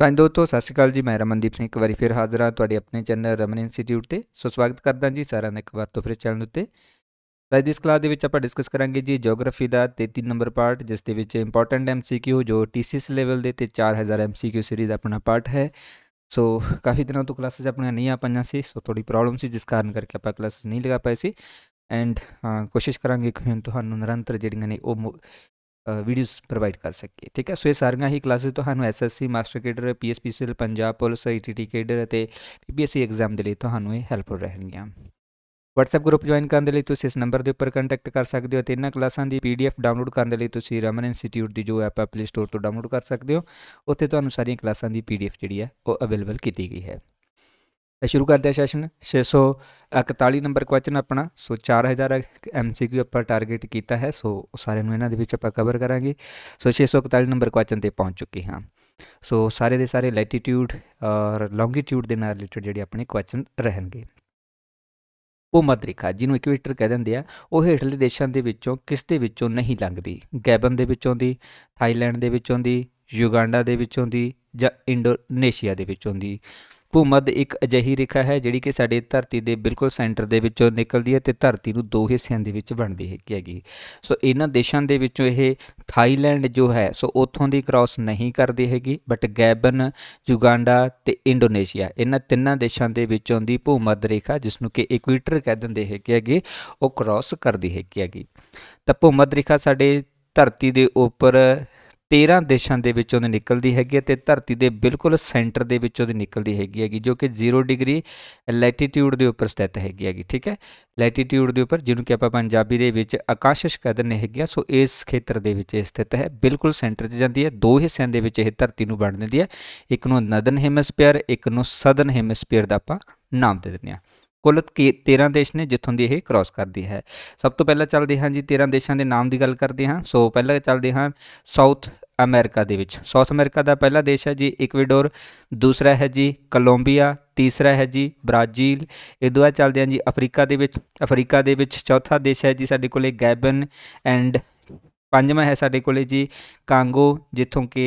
ਪੰਜ ਦੋਸਤੋ ਸਤਿ ਸ਼੍ਰੀ ਅਕਾਲ ਜੀ ਮੈਂ ਰਮਨਦੀਪ ਸਿੰਘ ਇੱਕ ਵਾਰੀ ਫਿਰ ਹਾਜ਼ਰ ਹਾਂ ਤੁਹਾਡੇ ਆਪਣੇ ਚੈਨਲ ਰਮਨ ਇੰਸਟੀਚਿਊਟ ਤੇ ਸੋ ਸਵਾਗਤ ਕਰਦਾ ਜੀ ਸਾਰਿਆਂ ਦਾ ਇੱਕ ਵਾਰ ਤੋਂ ਫਿਰ ਚੈਨਲ ਉੱਤੇ ਅੱਜ ਇਸ ਕਲਾਸ ਦੇ ਵਿੱਚ ਆਪਾਂ ਡਿਸਕਸ ਕਰਾਂਗੇ ਜੀ ਜੀਓਗ੍ਰਾਫੀ ਦਾ 33 ਨੰਬਰ ਪਾਰਟ ਜਿਸ ਦੇ ਵਿੱਚ ਇੰਪੋਰਟੈਂਟ ਐਮਸੀਕਿਊ ਜੋ ਟੀਸੀਐਸ ਲੈਵਲ ਦੇ ਤੇ 4000 ਐਮਸੀਕਿਊ ਸੀਰੀਜ਼ ਆਪਣਾ ਪਾਰਟ ਹੈ ਸੋ ਕਾਫੀ ਦਿਨਾਂ ਤੋਂ ਕਲਾਸਿਸ ਆਪਣੀਆਂ ਨਹੀਂ ਆ ਪਾਈਆਂ ਸੀ ਸੋ ਥੋੜੀ ਪ੍ਰੋਬਲਮ ਸੀ ਜਿਸ ਕਾਰਨ ਕਰਕੇ ਆਪਾਂ ਕਲਾਸਿਸ ਨਹੀਂ ਲਗਾ ਪਾਏ ਸੀ ਐਂਡ ਕੋਸ਼ਿਸ਼ ਕਰਾਂਗੇ ਕਿ ਤੁਹਾਨੂੰ ਨਿਰੰਤਰ ਜਿਹੜੀਆਂ ਨੇ ਉਹ ਵੀਡੀਓਜ਼ ਪ੍ਰੋਵਾਈਡ ਕਰ ਸਕੀਏ ਠੀਕ ਹੈ ਸੋ ਇਹ ਸਾਰੀਆਂ ਹੀ ਕਲਾਸਿਸ ਤੁਹਾਨੂੰ SSC master cadre PSPCL Punjab police ITT cadre ਅਤੇ ਪੀਪੀਐਸਸੀ ਐਗਜ਼ਾਮ ਦੇ ਲਈ ਤੁਹਾਨੂੰ ਇਹ ਹੈਲਪਫੁਲ ਰਹਿਣਗੀਆਂ WhatsApp ਗਰੁੱਪ ਜੁਆਇਨ ਕਰਨ ਦੇ ਲਈ ਤੁਸੀਂ ਇਸ ਨੰਬਰ ਦੇ ਉੱਪਰ ਕੰਟੈਕਟ ਕਰ ਸਕਦੇ ਹੋ ਤੇ ਇਹਨਾਂ ਕਲਾਸਾਂ ਦੀ ਪੀਡੀਐਫ ਡਾਊਨਲੋਡ ਕਰਨ ਦੇ ਲਈ ਤੁਸੀਂ ਰਮਨ ਇੰਸਟੀਚਿਊਟ ਦੀ ਜੋ ਐਪ ਹੈ ਪਲੇ ਸਟੋਰ ਤੋਂ ਡਾਊਨਲੋਡ ਕਰ ਸਕਦੇ ਹੋ ਉੱਥੇ ਤੁਹਾਨੂੰ ਸਾਰੀਆਂ ਕਲਾਸਾਂ ਦੀ ਪੀਡੀਐਫ ਜਿਹੜੀ ਹੈ ਉਹ ਅਵੇਲੇਬਲ ਕੀਤੀ ਗਈ ਹੈ ਸ਼ੁਰੂ ਕਰਦੇ ਆ ਸੈਸ਼ਨ 641 ਨੰਬਰ ਕੁਐਸਚਨ ਆਪਣਾ ਸੋ 4000 ਐਮਸੀਕਿਊ ਆਪਾਂ ਟਾਰਗੇਟ ਕੀਤਾ ਹੈ ਸੋ ਸਾਰੇ ਨੂੰ ਇਹਨਾਂ ਦੇ ਵਿੱਚ ਆਪਾਂ ਕਵਰ ਕਰਾਂਗੇ ਸੋ 641 ਨੰਬਰ ਕੁਐਸਚਨ ਤੇ ਪਹੁੰਚ ਚੁੱਕੇ ਹਾਂ ਸੋ ਸਾਰੇ ਦੇ ਸਾਰੇ ਲੈਟੀਟਿਊਡ ਔਰ ਲੌਂਗੀਟਿਊਡ ਦੇ ਨਾਲ ਰਿਲੇਟਡ ਜਿਹੜੇ ਆਪਣੇ ਕੁਐਸਚਨ ਰਹਿਣਗੇ ਭੂਮੱਧ ਰੇਖਾ ਜਿਹਨੂੰ ਇਕੁਏਟਰ ਕਹਿ ਦਿੰਦੇ ਆ ਉਹ ਹੇਠਲੇ ਦੇਸ਼ਾਂ ਦੇ ਵਿੱਚੋਂ ਕਿਸ ਦੇ ਵਿੱਚੋਂ ਨਹੀਂ ਲੰਘਦੀ ਗੈਬਨ ਦੇ ਵਿੱਚੋਂ ਦੀ ਥਾਈਲੈਂਡ ਦੇ ਵਿੱਚੋਂ ਦੀ ਯੂਗਾਂਡਾ ਦੇ ਵਿੱਚੋਂ ਦੀ ਜਾਂ ਇੰਡੋਨੇਸ਼ੀਆ ਦੇ ਵਿੱਚੋਂ ਦੀ ਭੂਮੱਧ ਇੱਕ ਅਜਿਹੀ ਰੇਖਾ ਹੈ ਜਿਹੜੀ ਕਿ ਸਾਡੇ ਧਰਤੀ ਦੇ ਬਿਲਕੁਲ ਸੈਂਟਰ ਦੇ ਵਿੱਚੋਂ ਨਿਕਲਦੀ ਹੈ ਤੇ ਧਰਤੀ ਨੂੰ ਦੋ ਹਿੱਸਿਆਂ ਦੇ ਵਿੱਚ ਵੰਡਦੀ ਹੈ ਹੈਗੀ ਸੋ ਇਹਨਾਂ ਦੇਸ਼ਾਂ ਦੇ ਵਿੱਚੋਂ ਇਹ ਥਾਈਲੈਂਡ ਜੋ ਹੈ ਸੋ ਉੱਥੋਂ ਦੀ ਕ੍ਰਾਸ ਨਹੀਂ ਕਰਦੀ ਹੈਗੀ ਬਟ ਗੈਬਨ ਯੂਗਾਂਡਾ ਤੇ ਇੰਡੋਨੇਸ਼ੀਆ ਇਹਨਾਂ ਤਿੰਨਾਂ ਦੇਸ਼ਾਂ ਦੇ ਵਿੱਚੋਂ ਦੀ ਭੂਮੱਧ ਰੇਖਾ ਜਿਸ ਨੂੰ ਕਿ ਇਕੁਏਟਰ ਕਹਿ ਦਿੰਦੇ ਹੈਗੇ ਹੈਗੇ ਉਹ ਕ੍ਰਾਸ ਕਰਦੀ ਹੈਗੀ ਹੈਗੀ ਤਾਂ ਭੂਮੱਧ ਰੇਖਾ ਸਾਡੇ ਧਰਤੀ ਦੇ ਉੱਪਰ 13 ਦੇਸ਼ਾਂ ਦੇ ਵਿੱਚੋਂ ਦੀ ਨਿਕਲਦੀ ਹੈਗੀ ਤੇ ਧਰਤੀ ਦੇ ਬਿਲਕੁਲ ਸੈਂਟਰ ਦੇ ਵਿੱਚੋਂ ਦੀ ਨਿਕਲਦੀ ਹੈਗੀ ਹੈਗੀ ਜੋ ਕਿ 0 ਡਿਗਰੀ ਲੈਟੀਟਿਊਡ ਦੇ ਉੱਪਰ ਸਥਿਤ ਹੈਗੀ ਹੈਗੀ ਠੀਕ ਹੈ ਲੈਟੀਟਿਊਡ ਦੇ ਉੱਪਰ ਜਿਹਨੂੰ ਕਿ ਆਪਾਂ ਪੰਜਾਬੀ ਦੇ ਵਿੱਚ ਆਕਾਸ਼ਿਸ਼ ਕਹਿੰਦੇ ਹੈਗੀ ਸੋ ਇਸ ਖੇਤਰ ਦੇ ਵਿੱਚ ਸਥਿਤ ਹੈ ਬਿਲਕੁਲ ਸੈਂਟਰ 'ਚ ਜਾਂਦੀ ਹੈ ਦੋ ਹਿੱਸਿਆਂ ਦੇ ਵਿੱਚ ਇਹ ਧਰਤੀ ਨੂੰ ਵੰਡ ਦਿੰਦੀ ਹੈ ਇੱਕ ਨੂੰ ਨਦਰਨ ਹੈਮਿਸਫੀਅਰ ਇੱਕ ਨੂੰ ਸਦਰਨ ਹੈਮਿਸਫੀਅਰ ਦਾ ਆਪਾਂ ਨਾਮ ਦੇ ਦਿੰਦੇ ਹਾਂ ਕੁੱਲ 13 ਦੇਸ਼ ਨੇ ਜਿੱਥੋਂ ਦੀ ਇਹ ਕ੍ਰਾਸ ਕਰਦੀ ਹੈ ਸਭ ਤੋਂ ਪਹਿਲਾਂ ਚੱਲਦੇ ਹਾਂ ਜੀ 13 ਦੇਸ਼ਾਂ ਦੇ ਨਾਮ ਦੀ ਗੱਲ ਕਰਦੇ ਹਾਂ ਸੋ ਪਹਿਲਾਂ ਚੱਲਦੇ ਹਾਂ ਸਾਊਥ ਅਮਰੀਕਾ ਦੇ ਵਿੱਚ ਸਾਊਥ ਅਮਰੀਕਾ ਦਾ ਪਹਿਲਾ ਦੇਸ਼ ਹੈ ਜੀ ਇਕਵੇਡੋਰ ਦੂਸਰਾ ਹੈ ਜੀ ਕੋਲੰਬੀਆ ਤੀਸਰਾ ਹੈ ਜੀ ਬ੍ਰਾਜ਼ੀਲ ਇਹ ਦੋ ਚੱਲਦੇ ਹਾਂ ਜੀ ਅਫਰੀਕਾ ਦੇ ਵਿੱਚ ਅਫਰੀਕਾ ਦੇ ਵਿੱਚ ਚੌਥਾ ਦੇਸ਼ ਹੈ ਜੀ ਸਾਡੇ ਕੋਲੇ ਗੈਬਨ ਐਂਡ ਪੰਜਵਾਂ ਹੈ ਸਾਡੇ ਕੋਲੇ ਜੀ ਕਾਂਗੋ ਜਿੱਥੋਂ ਕਿ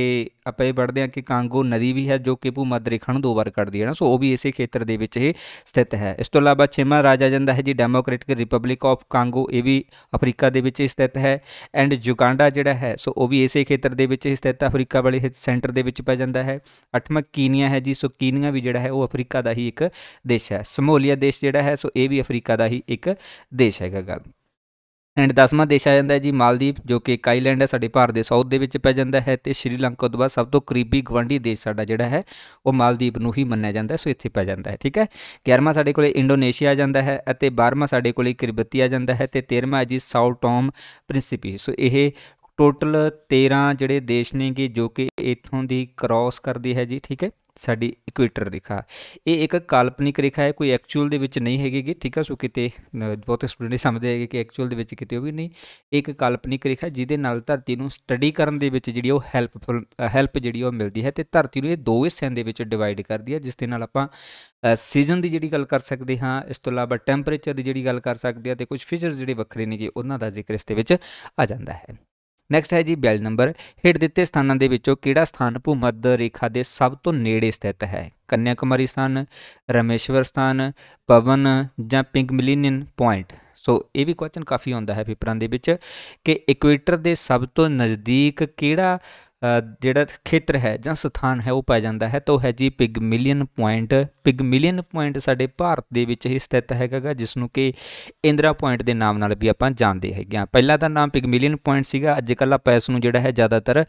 ਆਪਾਂ ਇਹ ਪੜ੍ਹਦੇ ਹਾਂ ਕਿ ਕਾਂਗੋ ਨਦੀ ਵੀ ਹੈ ਜੋ ਕਿ ਭੂਮੱਧ ਰੇਖਾ ਨੂੰ ਦੋ ਵਾਰ ਕੱਟਦੀ ਹੈ ਨਾ ਸੋ ਉਹ ਵੀ ਇਸੇ ਖੇਤਰ ਦੇ ਵਿੱਚ ਇਹ ਸਥਿਤ ਹੈ ਇਸ ਤੋਂ ਇਲਾਵਾ ਛੇਵਾਂ ਰਾਜ ਆ ਜਾਂਦਾ ਹੈ ਜੀ ਡੈਮੋਕ੍ਰੈਟਿਕ ਰਿਪਬਲਿਕ ਆਫ ਕਾਂਗੋ ਇਹ ਵੀ ਅਫਰੀਕਾ ਦੇ ਵਿੱਚ ਸਥਿਤ ਹੈ ਐਂਡ ਯੂਗਾਂਡਾ ਜਿਹੜਾ ਹੈ ਸੋ ਉਹ ਵੀ ਇਸੇ ਖੇਤਰ ਦੇ ਵਿੱਚ ਸਥਿਤ ਅਫਰੀਕਾ ਵਾਲੇ ਸੈਂਟਰ ਦੇ ਵਿੱਚ ਪੈ ਜਾਂਦਾ ਹੈ ਅੱਠਵਾਂ ਕੀਨੀਆ ਹੈ ਜੀ ਸੋ ਕੀਨੀਆ ਵੀ ਜਿਹੜਾ ਹੈ ਉਹ ਅਫਰੀਕਾ ਦਾ ਹੀ ਇੱਕ ਦੇਸ਼ ਹੈ ਸਮੋਲੀਆ ਦੇਸ਼ ਜਿਹੜਾ ਹੈ ਸੋ ਇਹ ਵੀ ਅਫਰੀਕਾ ਦਾ ਹੀ ਇੱਕ ਦੇਸ਼ ਹੈਗਾ ਗੱਲ ਐਂਡ 10ਵਾਂ ਦੇਸ਼ ਆ ਜਾਂਦਾ ਹੈ ਜੀ ਮਾਲਦੀਪ ਜੋ ਕਿ ਇੱਕ ਆਈਲੈਂਡ ਹੈ ਸਾਡੇ ਭਾਰਤ ਦੇ ਸਾਊਥ ਦੇ ਵਿੱਚ ਪੈ ਜਾਂਦਾ ਹੈ ਤੇ ਸ਼੍ਰੀਲੰਕਾ ਤੋਂ ਬਾਅਦ ਸਭ ਤੋਂ ਕਰੀਬੀ ਗਵਾਂਢੀ ਦੇਸ਼ ਸਾਡਾ ਜਿਹੜਾ ਹੈ ਉਹ ਮਾਲਦੀਪ ਨੂੰ ਹੀ ਮੰਨਿਆ ਜਾਂਦਾ ਹੈ ਸੋ ਇੱਥੇ ਪੈ ਜਾਂਦਾ ਹੈ ਠੀਕ ਹੈ 11ਵਾਂ ਸਾਡੇ ਕੋਲੇ ਇੰਡੋਨੇਸ਼ੀਆ ਆ ਜਾਂਦਾ ਹੈ ਅਤੇ 12ਵਾਂ ਸਾਡੇ ਕੋਲੇ ਕਿਰਬਤੀ ਆ ਜਾਂਦਾ ਹੈ ਤੇ 13ਵਾਂ ਜੀ ਸਾਊ ਟੋਮ ਪ੍ਰਿੰਸੀਪੀ ਸੋ ਇਹ ਟੋਟਲ 13 ਜਿਹੜੇ ਦੇਸ਼ ਨੇਗੇ ਜੋ ਕਿ ਇਥੋਂ ਦੀ ਕ੍ਰਾਸ ਕਰਦੀ ਹੈ ਜੀ ਠੀਕ ਹੈ ਸਾਡੀ ਇਕੁਏਟਰ ਰੇਖਾ ਇਹ ਇੱਕ ਕਾਲਪਨਿਕ ਰੇਖਾ ਹੈ ਕੋਈ ਐਕਚੁਅਲ ਦੇ ਵਿੱਚ ਨਹੀਂ ਹੈਗੀ ਠੀਕ ਹੈ ਸੋ ਕਿਤੇ ਬਹੁਤ ਸਟੂਡੈਂਟ ਸਮਝਦੇ ਹੈਗੇ ਕਿ ਐਕਚੁਅਲ ਦੇ ਵਿੱਚ ਕਿਤੇ ਉਹ ਵੀ ਨਹੀਂ ਇੱਕ ਕਾਲਪਨਿਕ ਰੇਖਾ ਜਿਹਦੇ ਨਾਲ ਧਰਤੀ ਨੂੰ ਸਟੱਡੀ ਕਰਨ ਦੇ ਵਿੱਚ ਜਿਹੜੀ ਉਹ ਹੈਲਪਫੁਲ ਹੈਲਪ ਜਿਹੜੀ ਉਹ ਮਿਲਦੀ ਹੈ ਤੇ ਧਰਤੀ ਨੂੰ ਇਹ ਦੋ ਹਿੱਸਿਆਂ ਦੇ ਵਿੱਚ ਡਿਵਾਈਡ ਕਰਦੀ ਹੈ ਜਿਸ ਦੇ ਨਾਲ ਆਪਾਂ ਸੀਜ਼ਨ ਦੀ ਜਿਹੜੀ ਗੱਲ ਕਰ ਸਕਦੇ ਹਾਂ ਇਸ ਤੋਂ ਇਲਾਵਾ ਟੈਂਪਰੇਚਰ ਦੀ ਜਿਹੜੀ ਗੱਲ ਕਰ ਸਕਦੇ ਆ ਤੇ ਕੁਝ ਫੀਚਰਸ ਜਿਹੜੇ ਵੱਖਰੇ ਨੇਗੇ ਉਹਨਾਂ ਦਾ ਜ਼ਿਕਰ ਇਸ ਦੇ ਵਿੱਚ ਆ ਜਾਂਦਾ ਹੈ ਨੈਕਸਟ ਹੈ ਜੀ ਬੈਲ ਨੰਬਰ ਹੇਠ ਦਿੱਤੇ ਸਥਾਨਾਂ ਦੇ ਵਿੱਚੋਂ ਕਿਹੜਾ ਸਥਾਨ ਭੂਮੱਧ ਰੇਖਾ ਦੇ ਸਭ ਤੋਂ ਨੇੜੇ ਸਥਿਤ ਹੈ ਕੰਨਿਆ ਕੁਮਾਰੀ ਸਥਾਨ ਰਮੇਸ਼ਵਰ ਸਥਾਨ ਪਵਨ ਜਾਂ ਪਿੰਕ ਮਿਲੀਨੀਅਨ ਪੁਆਇੰਟ ਸੋ ਇਹ ਵੀ ਕੁਐਸਚਨ ਕਾਫੀ ਆਉਂਦਾ ਹੈ ਪੇਪਰਾਂ ਦੇ ਵਿੱਚ ਕਿ ਇਕੁਏਟਰ ਦੇ ਸਭ ਤੋਂ ਨਜ਼ਦੀਕ ਕਿਹੜਾ ਜਿਹੜਾ ਖੇਤਰ ਹੈ ਜਾਂ ਸਥਾਨ ਹੈ ਉਹ ਪਾਇਆ ਜਾਂਦਾ ਹੈ ਤਾਂ ਉਹ ਹੈ ਜੀ ਪਿਗਮਿਲੀਅਨ ਪੁਆਇੰਟ ਪਿਗਮਿਲੀਅਨ ਪੁਆਇੰਟ ਸਾਡੇ ਭਾਰਤ ਦੇ ਵਿੱਚ ਹੀ ਸਥਿਤ ਹੈਗਾ ਜਿਸ ਨੂੰ ਕਿ ਇੰਦਰਾ ਪੁਆਇੰਟ ਦੇ ਨਾਮ ਨਾਲ ਵੀ ਆਪਾਂ ਜਾਣਦੇ ਹੈਗੇ ਆ ਪਹਿਲਾਂ ਤਾਂ ਨਾਮ ਪਿਗਮਿਲੀਅਨ ਪੁਆਇੰਟ ਸੀਗਾ ਅੱਜ ਕੱਲ੍ਹ ਆਪਾਂ ਇਸ ਨੂੰ ਜਿਹੜਾ ਹੈ ਜ਼ਿਆਦਾਤਰ